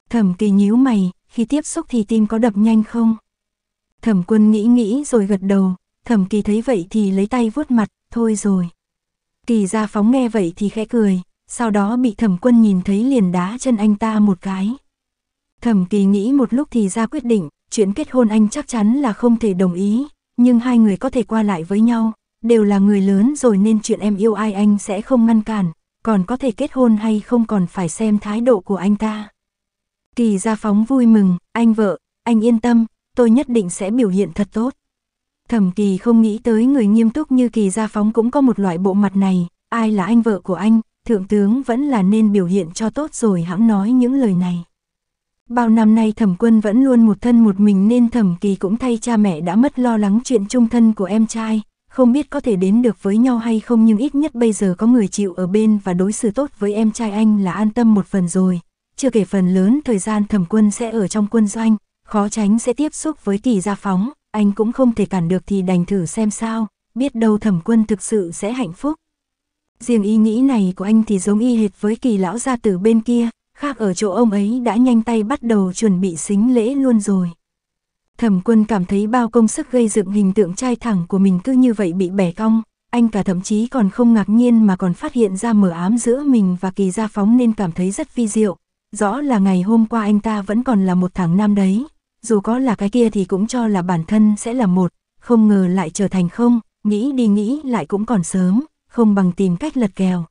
Thẩm kỳ nhíu mày, khi tiếp xúc thì tim có đập nhanh không? Thẩm quân nghĩ nghĩ rồi gật đầu, thẩm kỳ thấy vậy thì lấy tay vuốt mặt, thôi rồi. Kỳ ra phóng nghe vậy thì khẽ cười, sau đó bị thẩm quân nhìn thấy liền đá chân anh ta một cái. Thẩm kỳ nghĩ một lúc thì ra quyết định, chuyện kết hôn anh chắc chắn là không thể đồng ý, nhưng hai người có thể qua lại với nhau, đều là người lớn rồi nên chuyện em yêu ai anh sẽ không ngăn cản, còn có thể kết hôn hay không còn phải xem thái độ của anh ta. Kỳ Gia Phóng vui mừng, anh vợ, anh yên tâm, tôi nhất định sẽ biểu hiện thật tốt. Thẩm Kỳ không nghĩ tới người nghiêm túc như Kỳ Gia Phóng cũng có một loại bộ mặt này, ai là anh vợ của anh, thượng tướng vẫn là nên biểu hiện cho tốt rồi hãng nói những lời này. Bao năm nay thẩm quân vẫn luôn một thân một mình nên thẩm kỳ cũng thay cha mẹ đã mất lo lắng chuyện chung thân của em trai, không biết có thể đến được với nhau hay không nhưng ít nhất bây giờ có người chịu ở bên và đối xử tốt với em trai anh là an tâm một phần rồi. Chưa kể phần lớn thời gian thẩm quân sẽ ở trong quân doanh, khó tránh sẽ tiếp xúc với kỳ gia phóng, anh cũng không thể cản được thì đành thử xem sao, biết đâu thẩm quân thực sự sẽ hạnh phúc. Riêng ý nghĩ này của anh thì giống y hệt với kỳ lão gia tử bên kia, khác ở chỗ ông ấy đã nhanh tay bắt đầu chuẩn bị xính lễ luôn rồi. Thẩm quân cảm thấy bao công sức gây dựng hình tượng trai thẳng của mình cứ như vậy bị bẻ cong, anh cả thậm chí còn không ngạc nhiên mà còn phát hiện ra mở ám giữa mình và kỳ gia phóng nên cảm thấy rất vi diệu. Rõ là ngày hôm qua anh ta vẫn còn là một thằng nam đấy, dù có là cái kia thì cũng cho là bản thân sẽ là một, không ngờ lại trở thành không, nghĩ đi nghĩ lại cũng còn sớm, không bằng tìm cách lật kèo.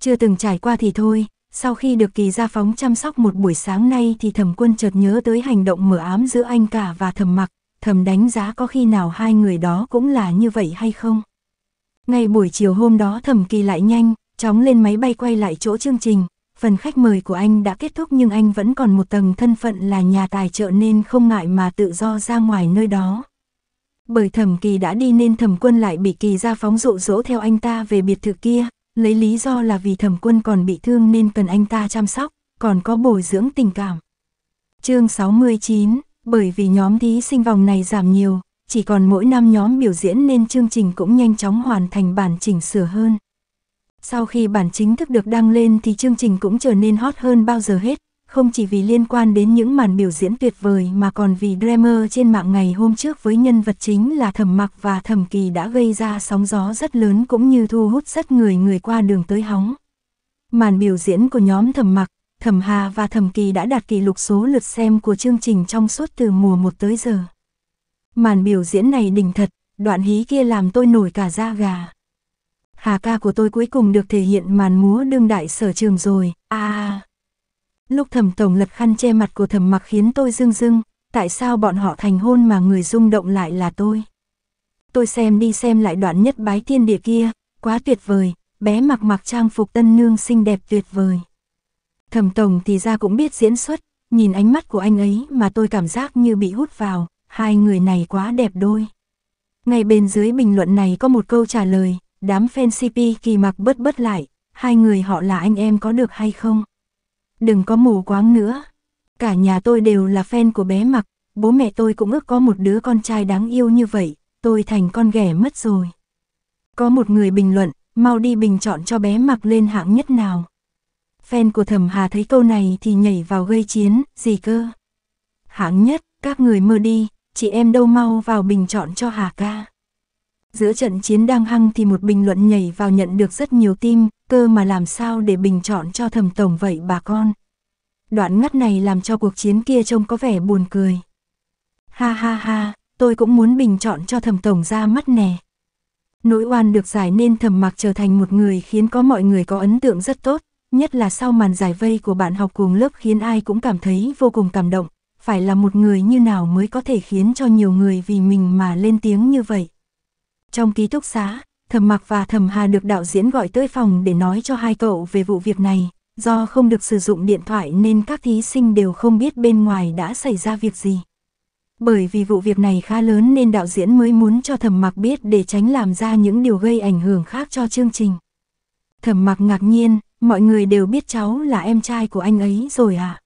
Chưa từng trải qua thì thôi, sau khi được kỳ gia phóng chăm sóc một buổi sáng nay thì thẩm quân chợt nhớ tới hành động mở ám giữa anh cả và thẩm mặc, thẩm đánh giá có khi nào hai người đó cũng là như vậy hay không. Ngay buổi chiều hôm đó thẩm kỳ lại nhanh, chóng lên máy bay quay lại chỗ chương trình, phần khách mời của anh đã kết thúc nhưng anh vẫn còn một tầng thân phận là nhà tài trợ nên không ngại mà tự do ra ngoài nơi đó. Bởi thẩm kỳ đã đi nên thẩm quân lại bị kỳ ra phóng dụ dỗ theo anh ta về biệt thự kia, lấy lý do là vì thẩm quân còn bị thương nên cần anh ta chăm sóc, còn có bồi dưỡng tình cảm. Chương 69, bởi vì nhóm thí sinh vòng này giảm nhiều, chỉ còn mỗi năm nhóm biểu diễn nên chương trình cũng nhanh chóng hoàn thành bản chỉnh sửa hơn. Sau khi bản chính thức được đăng lên thì chương trình cũng trở nên hot hơn bao giờ hết, không chỉ vì liên quan đến những màn biểu diễn tuyệt vời mà còn vì drama trên mạng ngày hôm trước với nhân vật chính là Thẩm Mặc và Thẩm Kỳ đã gây ra sóng gió rất lớn cũng như thu hút rất người người qua đường tới hóng. Màn biểu diễn của nhóm Thẩm Mặc, Thẩm Hà và Thẩm Kỳ đã đạt kỷ lục số lượt xem của chương trình trong suốt từ mùa 1 tới giờ. Màn biểu diễn này đỉnh thật, đoạn hí kia làm tôi nổi cả da gà. Hà ca của tôi cuối cùng được thể hiện màn múa đương đại sở trường rồi, a à. Lúc thẩm tổng lật khăn che mặt của thẩm mặc khiến tôi dưng dưng, tại sao bọn họ thành hôn mà người rung động lại là tôi. Tôi xem đi xem lại đoạn nhất bái thiên địa kia, quá tuyệt vời, bé mặc mặc trang phục tân nương xinh đẹp tuyệt vời. Thẩm tổng thì ra cũng biết diễn xuất, nhìn ánh mắt của anh ấy mà tôi cảm giác như bị hút vào, hai người này quá đẹp đôi. Ngay bên dưới bình luận này có một câu trả lời, đám fan CP kỳ mặc bớt bớt lại, hai người họ là anh em có được hay không? đừng có mù quáng nữa. Cả nhà tôi đều là fan của bé mặc, bố mẹ tôi cũng ước có một đứa con trai đáng yêu như vậy, tôi thành con ghẻ mất rồi. Có một người bình luận, mau đi bình chọn cho bé mặc lên hạng nhất nào. Fan của thẩm hà thấy câu này thì nhảy vào gây chiến, gì cơ. Hạng nhất, các người mơ đi, chị em đâu mau vào bình chọn cho hà ca. Giữa trận chiến đang hăng thì một bình luận nhảy vào nhận được rất nhiều tim, cơ mà làm sao để bình chọn cho thẩm tổng vậy bà con. Đoạn ngắt này làm cho cuộc chiến kia trông có vẻ buồn cười. Ha ha ha, tôi cũng muốn bình chọn cho thẩm tổng ra mắt nè. Nỗi oan được giải nên thẩm mặc trở thành một người khiến có mọi người có ấn tượng rất tốt, nhất là sau màn giải vây của bạn học cùng lớp khiến ai cũng cảm thấy vô cùng cảm động, phải là một người như nào mới có thể khiến cho nhiều người vì mình mà lên tiếng như vậy. Trong ký túc xá, Thẩm Mặc và Thẩm Hà được đạo diễn gọi tới phòng để nói cho hai cậu về vụ việc này. Do không được sử dụng điện thoại nên các thí sinh đều không biết bên ngoài đã xảy ra việc gì. Bởi vì vụ việc này khá lớn nên đạo diễn mới muốn cho Thẩm Mặc biết để tránh làm ra những điều gây ảnh hưởng khác cho chương trình. Thẩm Mặc ngạc nhiên, mọi người đều biết cháu là em trai của anh ấy rồi à?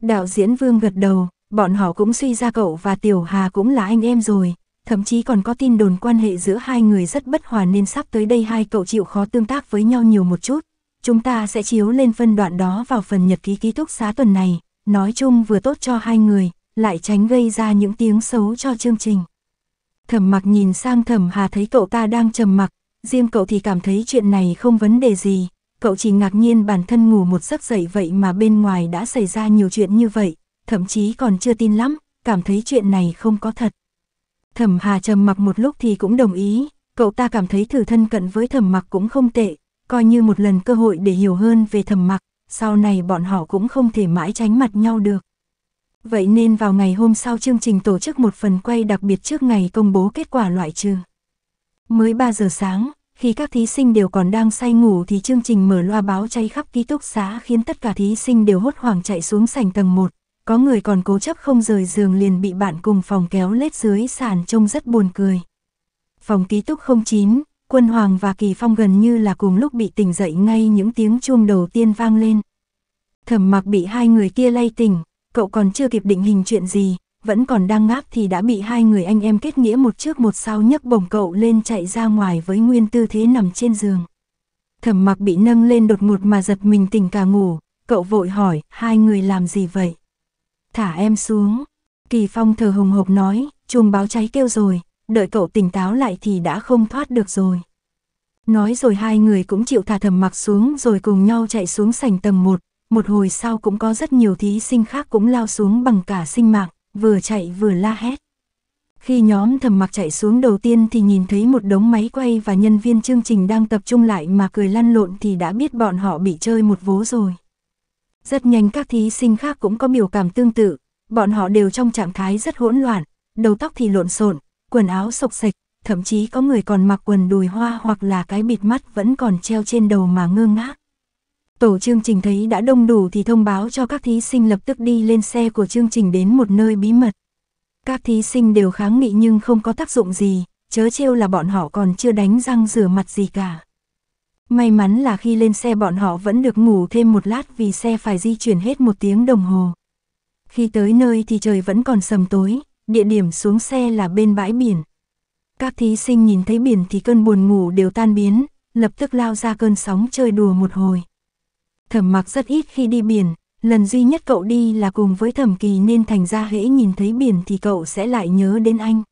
Đạo diễn Vương gật đầu, bọn họ cũng suy ra cậu và Tiểu Hà cũng là anh em rồi, thậm chí còn có tin đồn quan hệ giữa hai người rất bất hòa nên sắp tới đây hai cậu chịu khó tương tác với nhau nhiều một chút. Chúng ta sẽ chiếu lên phân đoạn đó vào phần nhật ký ký túc xá tuần này, nói chung vừa tốt cho hai người, lại tránh gây ra những tiếng xấu cho chương trình. Thẩm mặc nhìn sang thẩm hà thấy cậu ta đang trầm mặc, riêng cậu thì cảm thấy chuyện này không vấn đề gì, cậu chỉ ngạc nhiên bản thân ngủ một giấc dậy vậy mà bên ngoài đã xảy ra nhiều chuyện như vậy, thậm chí còn chưa tin lắm, cảm thấy chuyện này không có thật. Thẩm Hà trầm mặc một lúc thì cũng đồng ý, cậu ta cảm thấy thử thân cận với thẩm mặc cũng không tệ, coi như một lần cơ hội để hiểu hơn về thẩm mặc, sau này bọn họ cũng không thể mãi tránh mặt nhau được. Vậy nên vào ngày hôm sau chương trình tổ chức một phần quay đặc biệt trước ngày công bố kết quả loại trừ. Mới 3 giờ sáng, khi các thí sinh đều còn đang say ngủ thì chương trình mở loa báo cháy khắp ký túc xá khiến tất cả thí sinh đều hốt hoảng chạy xuống sảnh tầng 1, có người còn cố chấp không rời giường liền bị bạn cùng phòng kéo lết dưới sàn trông rất buồn cười. Phòng ký túc 09, Quân Hoàng và Kỳ Phong gần như là cùng lúc bị tỉnh dậy ngay những tiếng chuông đầu tiên vang lên. Thẩm mặc bị hai người kia lay tỉnh, cậu còn chưa kịp định hình chuyện gì, vẫn còn đang ngáp thì đã bị hai người anh em kết nghĩa một trước một sau nhấc bổng cậu lên chạy ra ngoài với nguyên tư thế nằm trên giường. Thẩm mặc bị nâng lên đột ngột mà giật mình tỉnh cả ngủ, cậu vội hỏi, hai người làm gì vậy? thả em xuống. Kỳ Phong thờ hồng hộc nói, chuông báo cháy kêu rồi, đợi cậu tỉnh táo lại thì đã không thoát được rồi. Nói rồi hai người cũng chịu thả thầm mặc xuống rồi cùng nhau chạy xuống sảnh tầng 1, một hồi sau cũng có rất nhiều thí sinh khác cũng lao xuống bằng cả sinh mạng, vừa chạy vừa la hét. Khi nhóm thầm mặc chạy xuống đầu tiên thì nhìn thấy một đống máy quay và nhân viên chương trình đang tập trung lại mà cười lăn lộn thì đã biết bọn họ bị chơi một vố rồi. Rất nhanh các thí sinh khác cũng có biểu cảm tương tự, bọn họ đều trong trạng thái rất hỗn loạn, đầu tóc thì lộn xộn, quần áo sộc sạch, thậm chí có người còn mặc quần đùi hoa hoặc là cái bịt mắt vẫn còn treo trên đầu mà ngơ ngác. Tổ chương trình thấy đã đông đủ thì thông báo cho các thí sinh lập tức đi lên xe của chương trình đến một nơi bí mật. Các thí sinh đều kháng nghị nhưng không có tác dụng gì, chớ trêu là bọn họ còn chưa đánh răng rửa mặt gì cả. May mắn là khi lên xe bọn họ vẫn được ngủ thêm một lát vì xe phải di chuyển hết một tiếng đồng hồ. Khi tới nơi thì trời vẫn còn sầm tối, địa điểm xuống xe là bên bãi biển. Các thí sinh nhìn thấy biển thì cơn buồn ngủ đều tan biến, lập tức lao ra cơn sóng chơi đùa một hồi. Thẩm mặc rất ít khi đi biển, lần duy nhất cậu đi là cùng với thẩm kỳ nên thành ra hễ nhìn thấy biển thì cậu sẽ lại nhớ đến anh.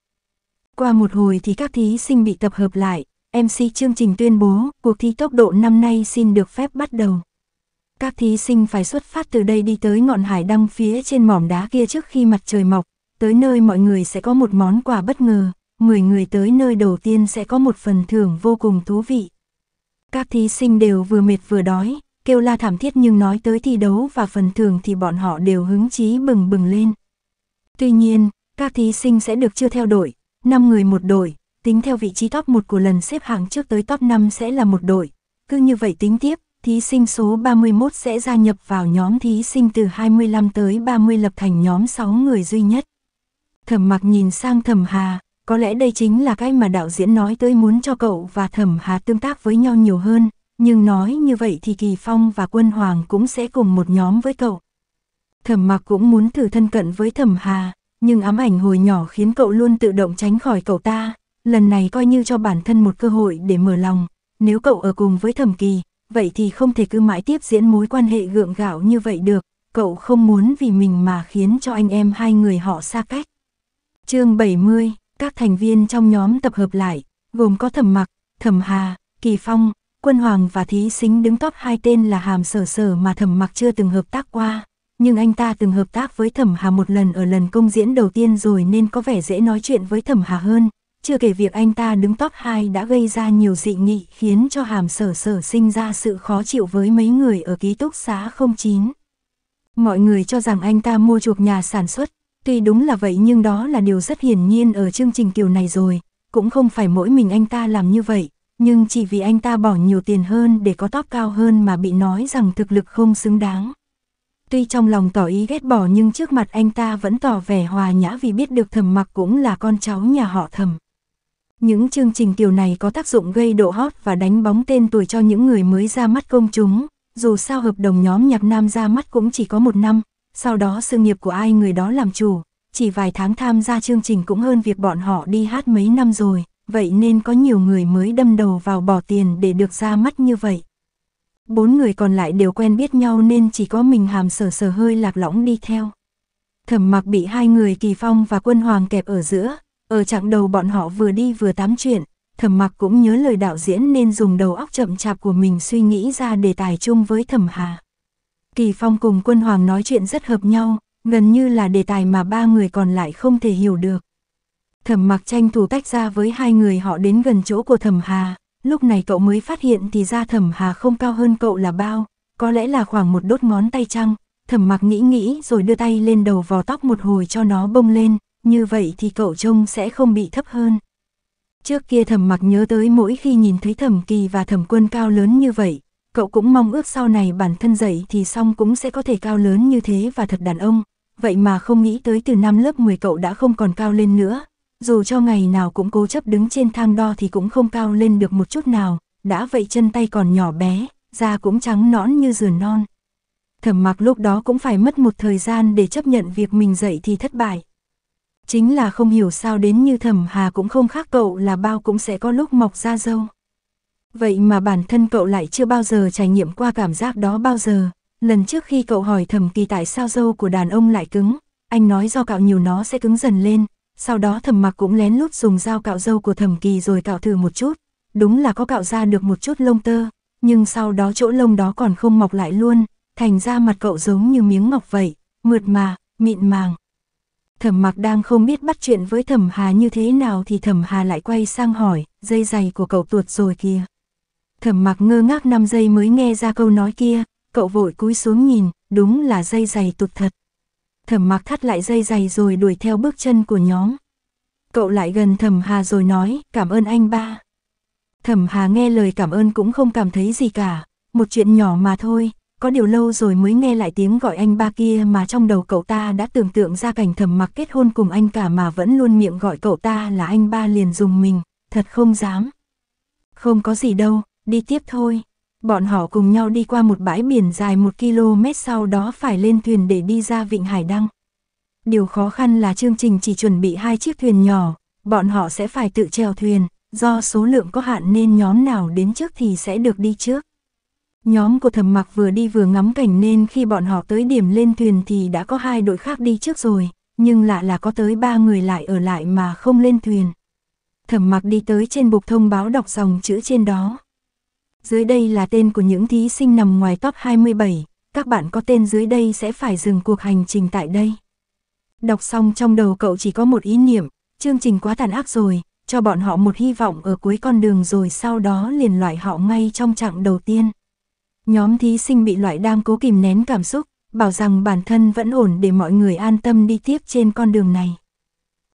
Qua một hồi thì các thí sinh bị tập hợp lại, MC chương trình tuyên bố, cuộc thi tốc độ năm nay xin được phép bắt đầu. Các thí sinh phải xuất phát từ đây đi tới ngọn hải đăng phía trên mỏm đá kia trước khi mặt trời mọc, tới nơi mọi người sẽ có một món quà bất ngờ, 10 người tới nơi đầu tiên sẽ có một phần thưởng vô cùng thú vị. Các thí sinh đều vừa mệt vừa đói, kêu la thảm thiết nhưng nói tới thi đấu và phần thưởng thì bọn họ đều hứng chí bừng bừng lên. Tuy nhiên, các thí sinh sẽ được chia theo đội, 5 người một đội, tính theo vị trí top 1 của lần xếp hạng trước tới top 5 sẽ là một đội. Cứ như vậy tính tiếp, thí sinh số 31 sẽ gia nhập vào nhóm thí sinh từ 25 tới 30 lập thành nhóm 6 người duy nhất. Thẩm mặc nhìn sang thẩm hà, có lẽ đây chính là cái mà đạo diễn nói tới muốn cho cậu và thẩm hà tương tác với nhau nhiều hơn, nhưng nói như vậy thì Kỳ Phong và Quân Hoàng cũng sẽ cùng một nhóm với cậu. Thẩm mặc cũng muốn thử thân cận với thẩm hà, nhưng ám ảnh hồi nhỏ khiến cậu luôn tự động tránh khỏi cậu ta, lần này coi như cho bản thân một cơ hội để mở lòng, nếu cậu ở cùng với thẩm kỳ, vậy thì không thể cứ mãi tiếp diễn mối quan hệ gượng gạo như vậy được, cậu không muốn vì mình mà khiến cho anh em hai người họ xa cách. chương 70, các thành viên trong nhóm tập hợp lại, gồm có thẩm mặc, thẩm hà, kỳ phong, quân hoàng và thí xính đứng top hai tên là hàm sở sở mà thẩm mặc chưa từng hợp tác qua. Nhưng anh ta từng hợp tác với thẩm hà một lần ở lần công diễn đầu tiên rồi nên có vẻ dễ nói chuyện với thẩm hà hơn, chưa kể việc anh ta đứng top 2 đã gây ra nhiều dị nghị khiến cho hàm sở sở sinh ra sự khó chịu với mấy người ở ký túc xá 09. Mọi người cho rằng anh ta mua chuộc nhà sản xuất, tuy đúng là vậy nhưng đó là điều rất hiển nhiên ở chương trình kiểu này rồi, cũng không phải mỗi mình anh ta làm như vậy, nhưng chỉ vì anh ta bỏ nhiều tiền hơn để có top cao hơn mà bị nói rằng thực lực không xứng đáng. Tuy trong lòng tỏ ý ghét bỏ nhưng trước mặt anh ta vẫn tỏ vẻ hòa nhã vì biết được thầm mặc cũng là con cháu nhà họ thầm. Những chương trình kiểu này có tác dụng gây độ hot và đánh bóng tên tuổi cho những người mới ra mắt công chúng, dù sao hợp đồng nhóm nhạc nam ra mắt cũng chỉ có một năm, sau đó sự nghiệp của ai người đó làm chủ, chỉ vài tháng tham gia chương trình cũng hơn việc bọn họ đi hát mấy năm rồi, vậy nên có nhiều người mới đâm đầu vào bỏ tiền để được ra mắt như vậy. Bốn người còn lại đều quen biết nhau nên chỉ có mình hàm sở sở hơi lạc lõng đi theo. Thẩm mặc bị hai người kỳ phong và quân hoàng kẹp ở giữa, ở chặng đầu bọn họ vừa đi vừa tám chuyện, thẩm mặc cũng nhớ lời đạo diễn nên dùng đầu óc chậm chạp của mình suy nghĩ ra đề tài chung với thẩm hà. Kỳ Phong cùng quân hoàng nói chuyện rất hợp nhau, gần như là đề tài mà ba người còn lại không thể hiểu được. Thẩm mặc tranh thủ tách ra với hai người họ đến gần chỗ của thẩm hà, lúc này cậu mới phát hiện thì ra thẩm hà không cao hơn cậu là bao, có lẽ là khoảng một đốt ngón tay trăng. Thẩm mặc nghĩ nghĩ rồi đưa tay lên đầu vò tóc một hồi cho nó bông lên, như vậy thì cậu trông sẽ không bị thấp hơn. Trước kia thẩm mặc nhớ tới mỗi khi nhìn thấy thẩm kỳ và thẩm quân cao lớn như vậy, cậu cũng mong ước sau này bản thân dậy thì xong cũng sẽ có thể cao lớn như thế và thật đàn ông, vậy mà không nghĩ tới từ năm lớp 10 cậu đã không còn cao lên nữa, dù cho ngày nào cũng cố chấp đứng trên thang đo thì cũng không cao lên được một chút nào, đã vậy chân tay còn nhỏ bé, da cũng trắng nõn như sườn non. Thẩm mặc lúc đó cũng phải mất một thời gian để chấp nhận việc mình dậy thì thất bại, chính là không hiểu sao đến như thẩm hà cũng không khác cậu là bao cũng sẽ có lúc mọc ra dâu. Vậy mà bản thân cậu lại chưa bao giờ trải nghiệm qua cảm giác đó bao giờ. Lần trước khi cậu hỏi thẩm kỳ tại sao dâu của đàn ông lại cứng, anh nói do cạo nhiều nó sẽ cứng dần lên. Sau đó thẩm mặc cũng lén lút dùng dao cạo dâu của thẩm kỳ rồi cạo thử một chút. Đúng là có cạo ra được một chút lông tơ, nhưng sau đó chỗ lông đó còn không mọc lại luôn. Thành ra mặt cậu giống như miếng ngọc vậy, mượt mà, mịn màng. Thẩm mặc đang không biết bắt chuyện với thẩm hà như thế nào thì thẩm hà lại quay sang hỏi, dây giày của cậu tuột rồi kìa. Thẩm mặc ngơ ngác năm giây mới nghe ra câu nói kia, cậu vội cúi xuống nhìn, đúng là dây giày tụt thật. Thẩm mặc thắt lại dây giày rồi đuổi theo bước chân của nhóm. Cậu lại gần thẩm hà rồi nói, cảm ơn anh ba. Thẩm hà nghe lời cảm ơn cũng không cảm thấy gì cả, một chuyện nhỏ mà thôi, có điều lâu rồi mới nghe lại tiếng gọi anh ba kia mà trong đầu cậu ta đã tưởng tượng ra cảnh thầm mặc kết hôn cùng anh cả mà vẫn luôn miệng gọi cậu ta là anh ba liền dùng mình, thật không dám. Không có gì đâu, đi tiếp thôi. Bọn họ cùng nhau đi qua một bãi biển dài một km sau đó phải lên thuyền để đi ra Vịnh Hải Đăng. Điều khó khăn là chương trình chỉ chuẩn bị hai chiếc thuyền nhỏ, bọn họ sẽ phải tự chèo thuyền, do số lượng có hạn nên nhóm nào đến trước thì sẽ được đi trước. Nhóm của thầm mặc vừa đi vừa ngắm cảnh nên khi bọn họ tới điểm lên thuyền thì đã có hai đội khác đi trước rồi, nhưng lạ là có tới ba người lại ở lại mà không lên thuyền. Thẩm mặc đi tới trên bục thông báo đọc dòng chữ trên đó. Dưới đây là tên của những thí sinh nằm ngoài top 27, các bạn có tên dưới đây sẽ phải dừng cuộc hành trình tại đây. Đọc xong trong đầu cậu chỉ có một ý niệm, chương trình quá tàn ác rồi, cho bọn họ một hy vọng ở cuối con đường rồi sau đó liền loại họ ngay trong chặng đầu tiên. Nhóm thí sinh bị loại đang cố kìm nén cảm xúc, bảo rằng bản thân vẫn ổn để mọi người an tâm đi tiếp trên con đường này.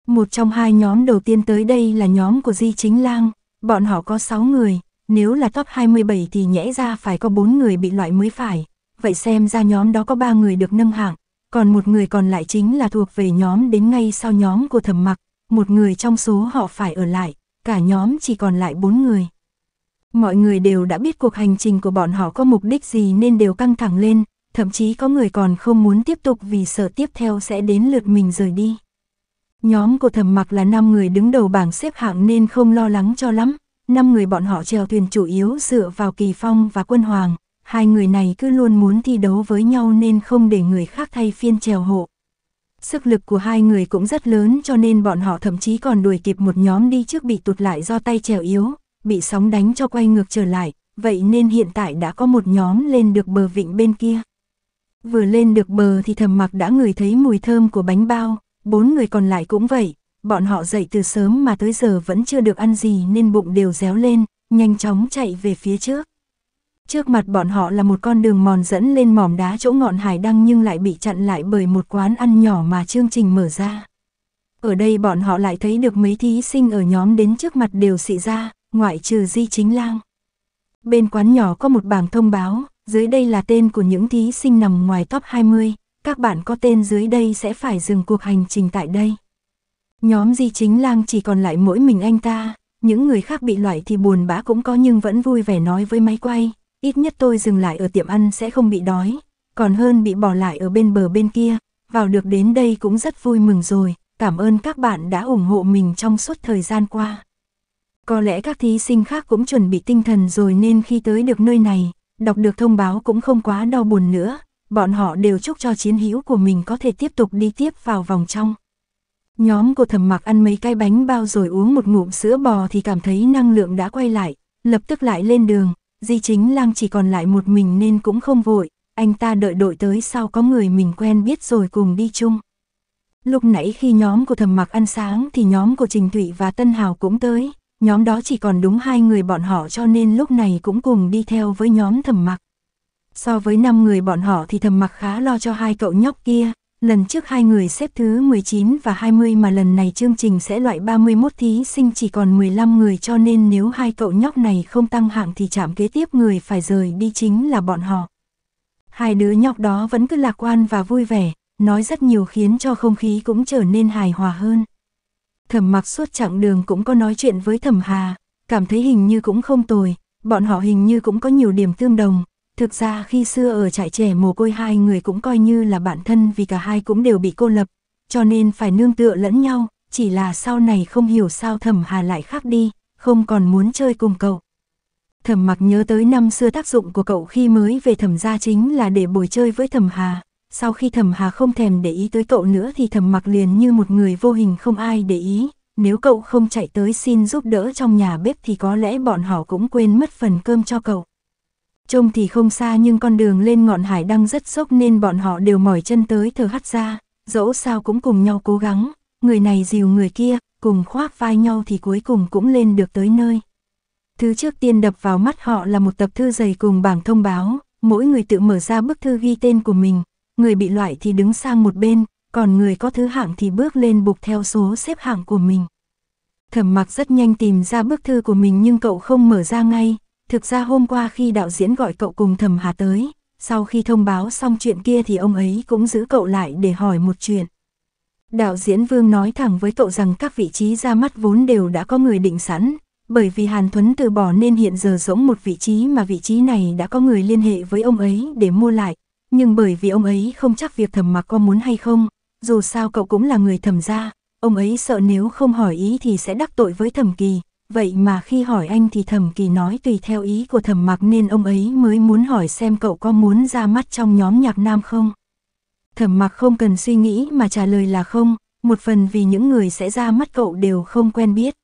Một trong hai nhóm đầu tiên tới đây là nhóm của Di Chính Lang, bọn họ có 6 người, nếu là top 27 thì nhẽ ra phải có 4 người bị loại mới phải, vậy xem ra nhóm đó có 3 người được nâng hạng, còn một người còn lại chính là thuộc về nhóm đến ngay sau nhóm của thẩm mặc, một người trong số họ phải ở lại, cả nhóm chỉ còn lại 4 người. Mọi người đều đã biết cuộc hành trình của bọn họ có mục đích gì nên đều căng thẳng lên, thậm chí có người còn không muốn tiếp tục vì sợ tiếp theo sẽ đến lượt mình rời đi. Nhóm của thẩm mặc là 5 người đứng đầu bảng xếp hạng nên không lo lắng cho lắm, 5 người bọn họ trèo thuyền chủ yếu dựa vào Kỳ Phong và Quân Hoàng, hai người này cứ luôn muốn thi đấu với nhau nên không để người khác thay phiên trèo hộ. Sức lực của hai người cũng rất lớn cho nên bọn họ thậm chí còn đuổi kịp một nhóm đi trước bị tụt lại do tay trèo yếu, bị sóng đánh cho quay ngược trở lại, vậy nên hiện tại đã có một nhóm lên được bờ vịnh bên kia. Vừa lên được bờ thì thầm mặc đã ngửi thấy mùi thơm của bánh bao, bốn người còn lại cũng vậy, bọn họ dậy từ sớm mà tới giờ vẫn chưa được ăn gì nên bụng đều réo lên, nhanh chóng chạy về phía trước. Trước mặt bọn họ là một con đường mòn dẫn lên mỏm đá chỗ ngọn hải đăng nhưng lại bị chặn lại bởi một quán ăn nhỏ mà chương trình mở ra. Ở đây bọn họ lại thấy được mấy thí sinh ở nhóm đến trước mặt đều xị ra, ngoại trừ di chính lang. Bên quán nhỏ có một bảng thông báo, dưới đây là tên của những thí sinh nằm ngoài top 20, các bạn có tên dưới đây sẽ phải dừng cuộc hành trình tại đây. Nhóm di chính lang chỉ còn lại mỗi mình anh ta, những người khác bị loại thì buồn bã cũng có nhưng vẫn vui vẻ nói với máy quay, ít nhất tôi dừng lại ở tiệm ăn sẽ không bị đói, còn hơn bị bỏ lại ở bên bờ bên kia, vào được đến đây cũng rất vui mừng rồi, cảm ơn các bạn đã ủng hộ mình trong suốt thời gian qua. Có lẽ các thí sinh khác cũng chuẩn bị tinh thần rồi nên khi tới được nơi này, đọc được thông báo cũng không quá đau buồn nữa, bọn họ đều chúc cho chiến hữu của mình có thể tiếp tục đi tiếp vào vòng trong. Nhóm của thẩm mặc ăn mấy cái bánh bao rồi uống một ngụm sữa bò thì cảm thấy năng lượng đã quay lại, lập tức lại lên đường, di chính lang chỉ còn lại một mình nên cũng không vội, anh ta đợi đội tới sau có người mình quen biết rồi cùng đi chung. Lúc nãy khi nhóm của thẩm mặc ăn sáng thì nhóm của Trình Thụy và Tân Hào cũng tới, nhóm đó chỉ còn đúng hai người bọn họ cho nên lúc này cũng cùng đi theo với nhóm thầm mặc. So với năm người bọn họ thì thầm mặc khá lo cho hai cậu nhóc kia, lần trước hai người xếp thứ 19 và 20 mà lần này chương trình sẽ loại 31 thí sinh chỉ còn 15 người cho nên nếu hai cậu nhóc này không tăng hạng thì chạm kế tiếp người phải rời đi chính là bọn họ. Hai đứa nhóc đó vẫn cứ lạc quan và vui vẻ, nói rất nhiều khiến cho không khí cũng trở nên hài hòa hơn thẩm mặc suốt chặng đường cũng có nói chuyện với thẩm hà, cảm thấy hình như cũng không tồi, bọn họ hình như cũng có nhiều điểm tương đồng. Thực ra khi xưa ở trại trẻ mồ côi hai người cũng coi như là bạn thân vì cả hai cũng đều bị cô lập, cho nên phải nương tựa lẫn nhau, chỉ là sau này không hiểu sao thẩm hà lại khác đi, không còn muốn chơi cùng cậu. Thẩm mặc nhớ tới năm xưa tác dụng của cậu khi mới về thẩm gia chính là để bồi chơi với thẩm hà, sau khi thẩm hà không thèm để ý tới cậu nữa thì thẩm mặc liền như một người vô hình không ai để ý, nếu cậu không chạy tới xin giúp đỡ trong nhà bếp thì có lẽ bọn họ cũng quên mất phần cơm cho cậu. Trông thì không xa nhưng con đường lên ngọn hải đăng rất sốc nên bọn họ đều mỏi chân tới thở hắt ra, dẫu sao cũng cùng nhau cố gắng, người này dìu người kia, cùng khoác vai nhau thì cuối cùng cũng lên được tới nơi. Thứ trước tiên đập vào mắt họ là một tập thư dày cùng bảng thông báo, mỗi người tự mở ra bức thư ghi tên của mình, người bị loại thì đứng sang một bên, còn người có thứ hạng thì bước lên bục theo số xếp hạng của mình. Thẩm mặc rất nhanh tìm ra bức thư của mình nhưng cậu không mở ra ngay, thực ra hôm qua khi đạo diễn gọi cậu cùng thẩm hà tới, sau khi thông báo xong chuyện kia thì ông ấy cũng giữ cậu lại để hỏi một chuyện. Đạo diễn Vương nói thẳng với cậu rằng các vị trí ra mắt vốn đều đã có người định sẵn, bởi vì Hàn Thuấn từ bỏ nên hiện giờ rỗng một vị trí mà vị trí này đã có người liên hệ với ông ấy để mua lại, nhưng bởi vì ông ấy không chắc việc thẩm mặc có muốn hay không, dù sao cậu cũng là người thẩm gia, ông ấy sợ nếu không hỏi ý thì sẽ đắc tội với thẩm kỳ, vậy mà khi hỏi anh thì thẩm kỳ nói tùy theo ý của thẩm mặc nên ông ấy mới muốn hỏi xem cậu có muốn ra mắt trong nhóm nhạc nam không. Thẩm mặc không cần suy nghĩ mà trả lời là không, một phần vì những người sẽ ra mắt cậu đều không quen biết.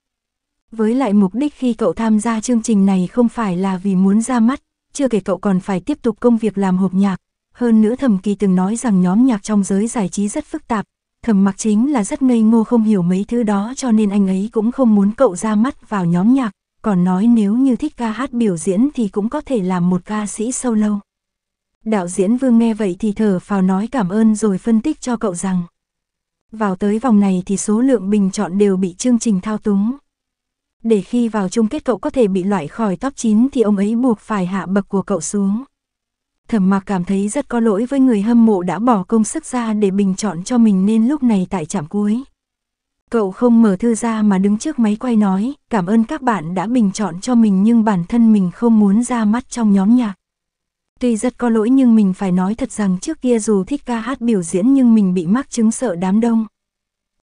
Với lại mục đích khi cậu tham gia chương trình này không phải là vì muốn ra mắt, chưa kể cậu còn phải tiếp tục công việc làm hộp nhạc, hơn nữa thẩm kỳ từng nói rằng nhóm nhạc trong giới giải trí rất phức tạp, thẩm mặc chính là rất ngây ngô không hiểu mấy thứ đó cho nên anh ấy cũng không muốn cậu ra mắt vào nhóm nhạc, còn nói nếu như thích ca hát biểu diễn thì cũng có thể làm một ca sĩ sâu lâu Đạo diễn Vương nghe vậy thì thở phào nói cảm ơn rồi phân tích cho cậu rằng. Vào tới vòng này thì số lượng bình chọn đều bị chương trình thao túng. Để khi vào chung kết cậu có thể bị loại khỏi top 9 thì ông ấy buộc phải hạ bậc của cậu xuống thẩm mạc cảm thấy rất có lỗi với người hâm mộ đã bỏ công sức ra để bình chọn cho mình nên lúc này tại trạm cuối. Cậu không mở thư ra mà đứng trước máy quay nói, cảm ơn các bạn đã bình chọn cho mình nhưng bản thân mình không muốn ra mắt trong nhóm nhạc. Tuy rất có lỗi nhưng mình phải nói thật rằng trước kia dù thích ca hát biểu diễn nhưng mình bị mắc chứng sợ đám đông.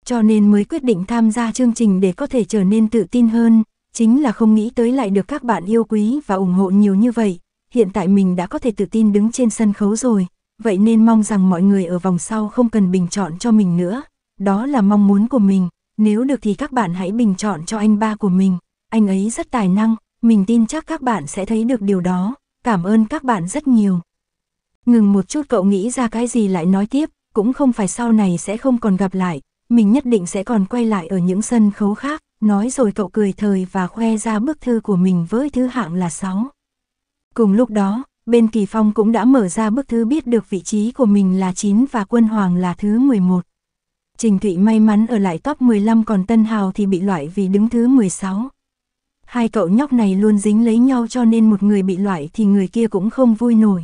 Cho nên mới quyết định tham gia chương trình để có thể trở nên tự tin hơn, chính là không nghĩ tới lại được các bạn yêu quý và ủng hộ nhiều như vậy, hiện tại mình đã có thể tự tin đứng trên sân khấu rồi, vậy nên mong rằng mọi người ở vòng sau không cần bình chọn cho mình nữa. Đó là mong muốn của mình, nếu được thì các bạn hãy bình chọn cho anh ba của mình, anh ấy rất tài năng, mình tin chắc các bạn sẽ thấy được điều đó, cảm ơn các bạn rất nhiều. Ngừng một chút cậu nghĩ ra cái gì lại nói tiếp, cũng không phải sau này sẽ không còn gặp lại, mình nhất định sẽ còn quay lại ở những sân khấu khác, nói rồi cậu cười thời và khoe ra bức thư của mình với thứ hạng là 6. Cùng lúc đó, bên Kỳ Phong cũng đã mở ra bức thư biết được vị trí của mình là 9 và quân hoàng là thứ 11. Trình Thụy may mắn ở lại top 15 còn Tân Hào thì bị loại vì đứng thứ 16. Hai cậu nhóc này luôn dính lấy nhau cho nên một người bị loại thì người kia cũng không vui nổi.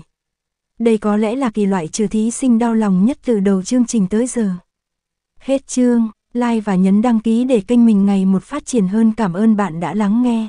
Đây có lẽ là kỳ loại trừ thí sinh đau lòng nhất từ đầu chương trình tới giờ. Hết chương, like và nhấn đăng ký để kênh mình ngày một phát triển hơn cảm ơn bạn đã lắng nghe.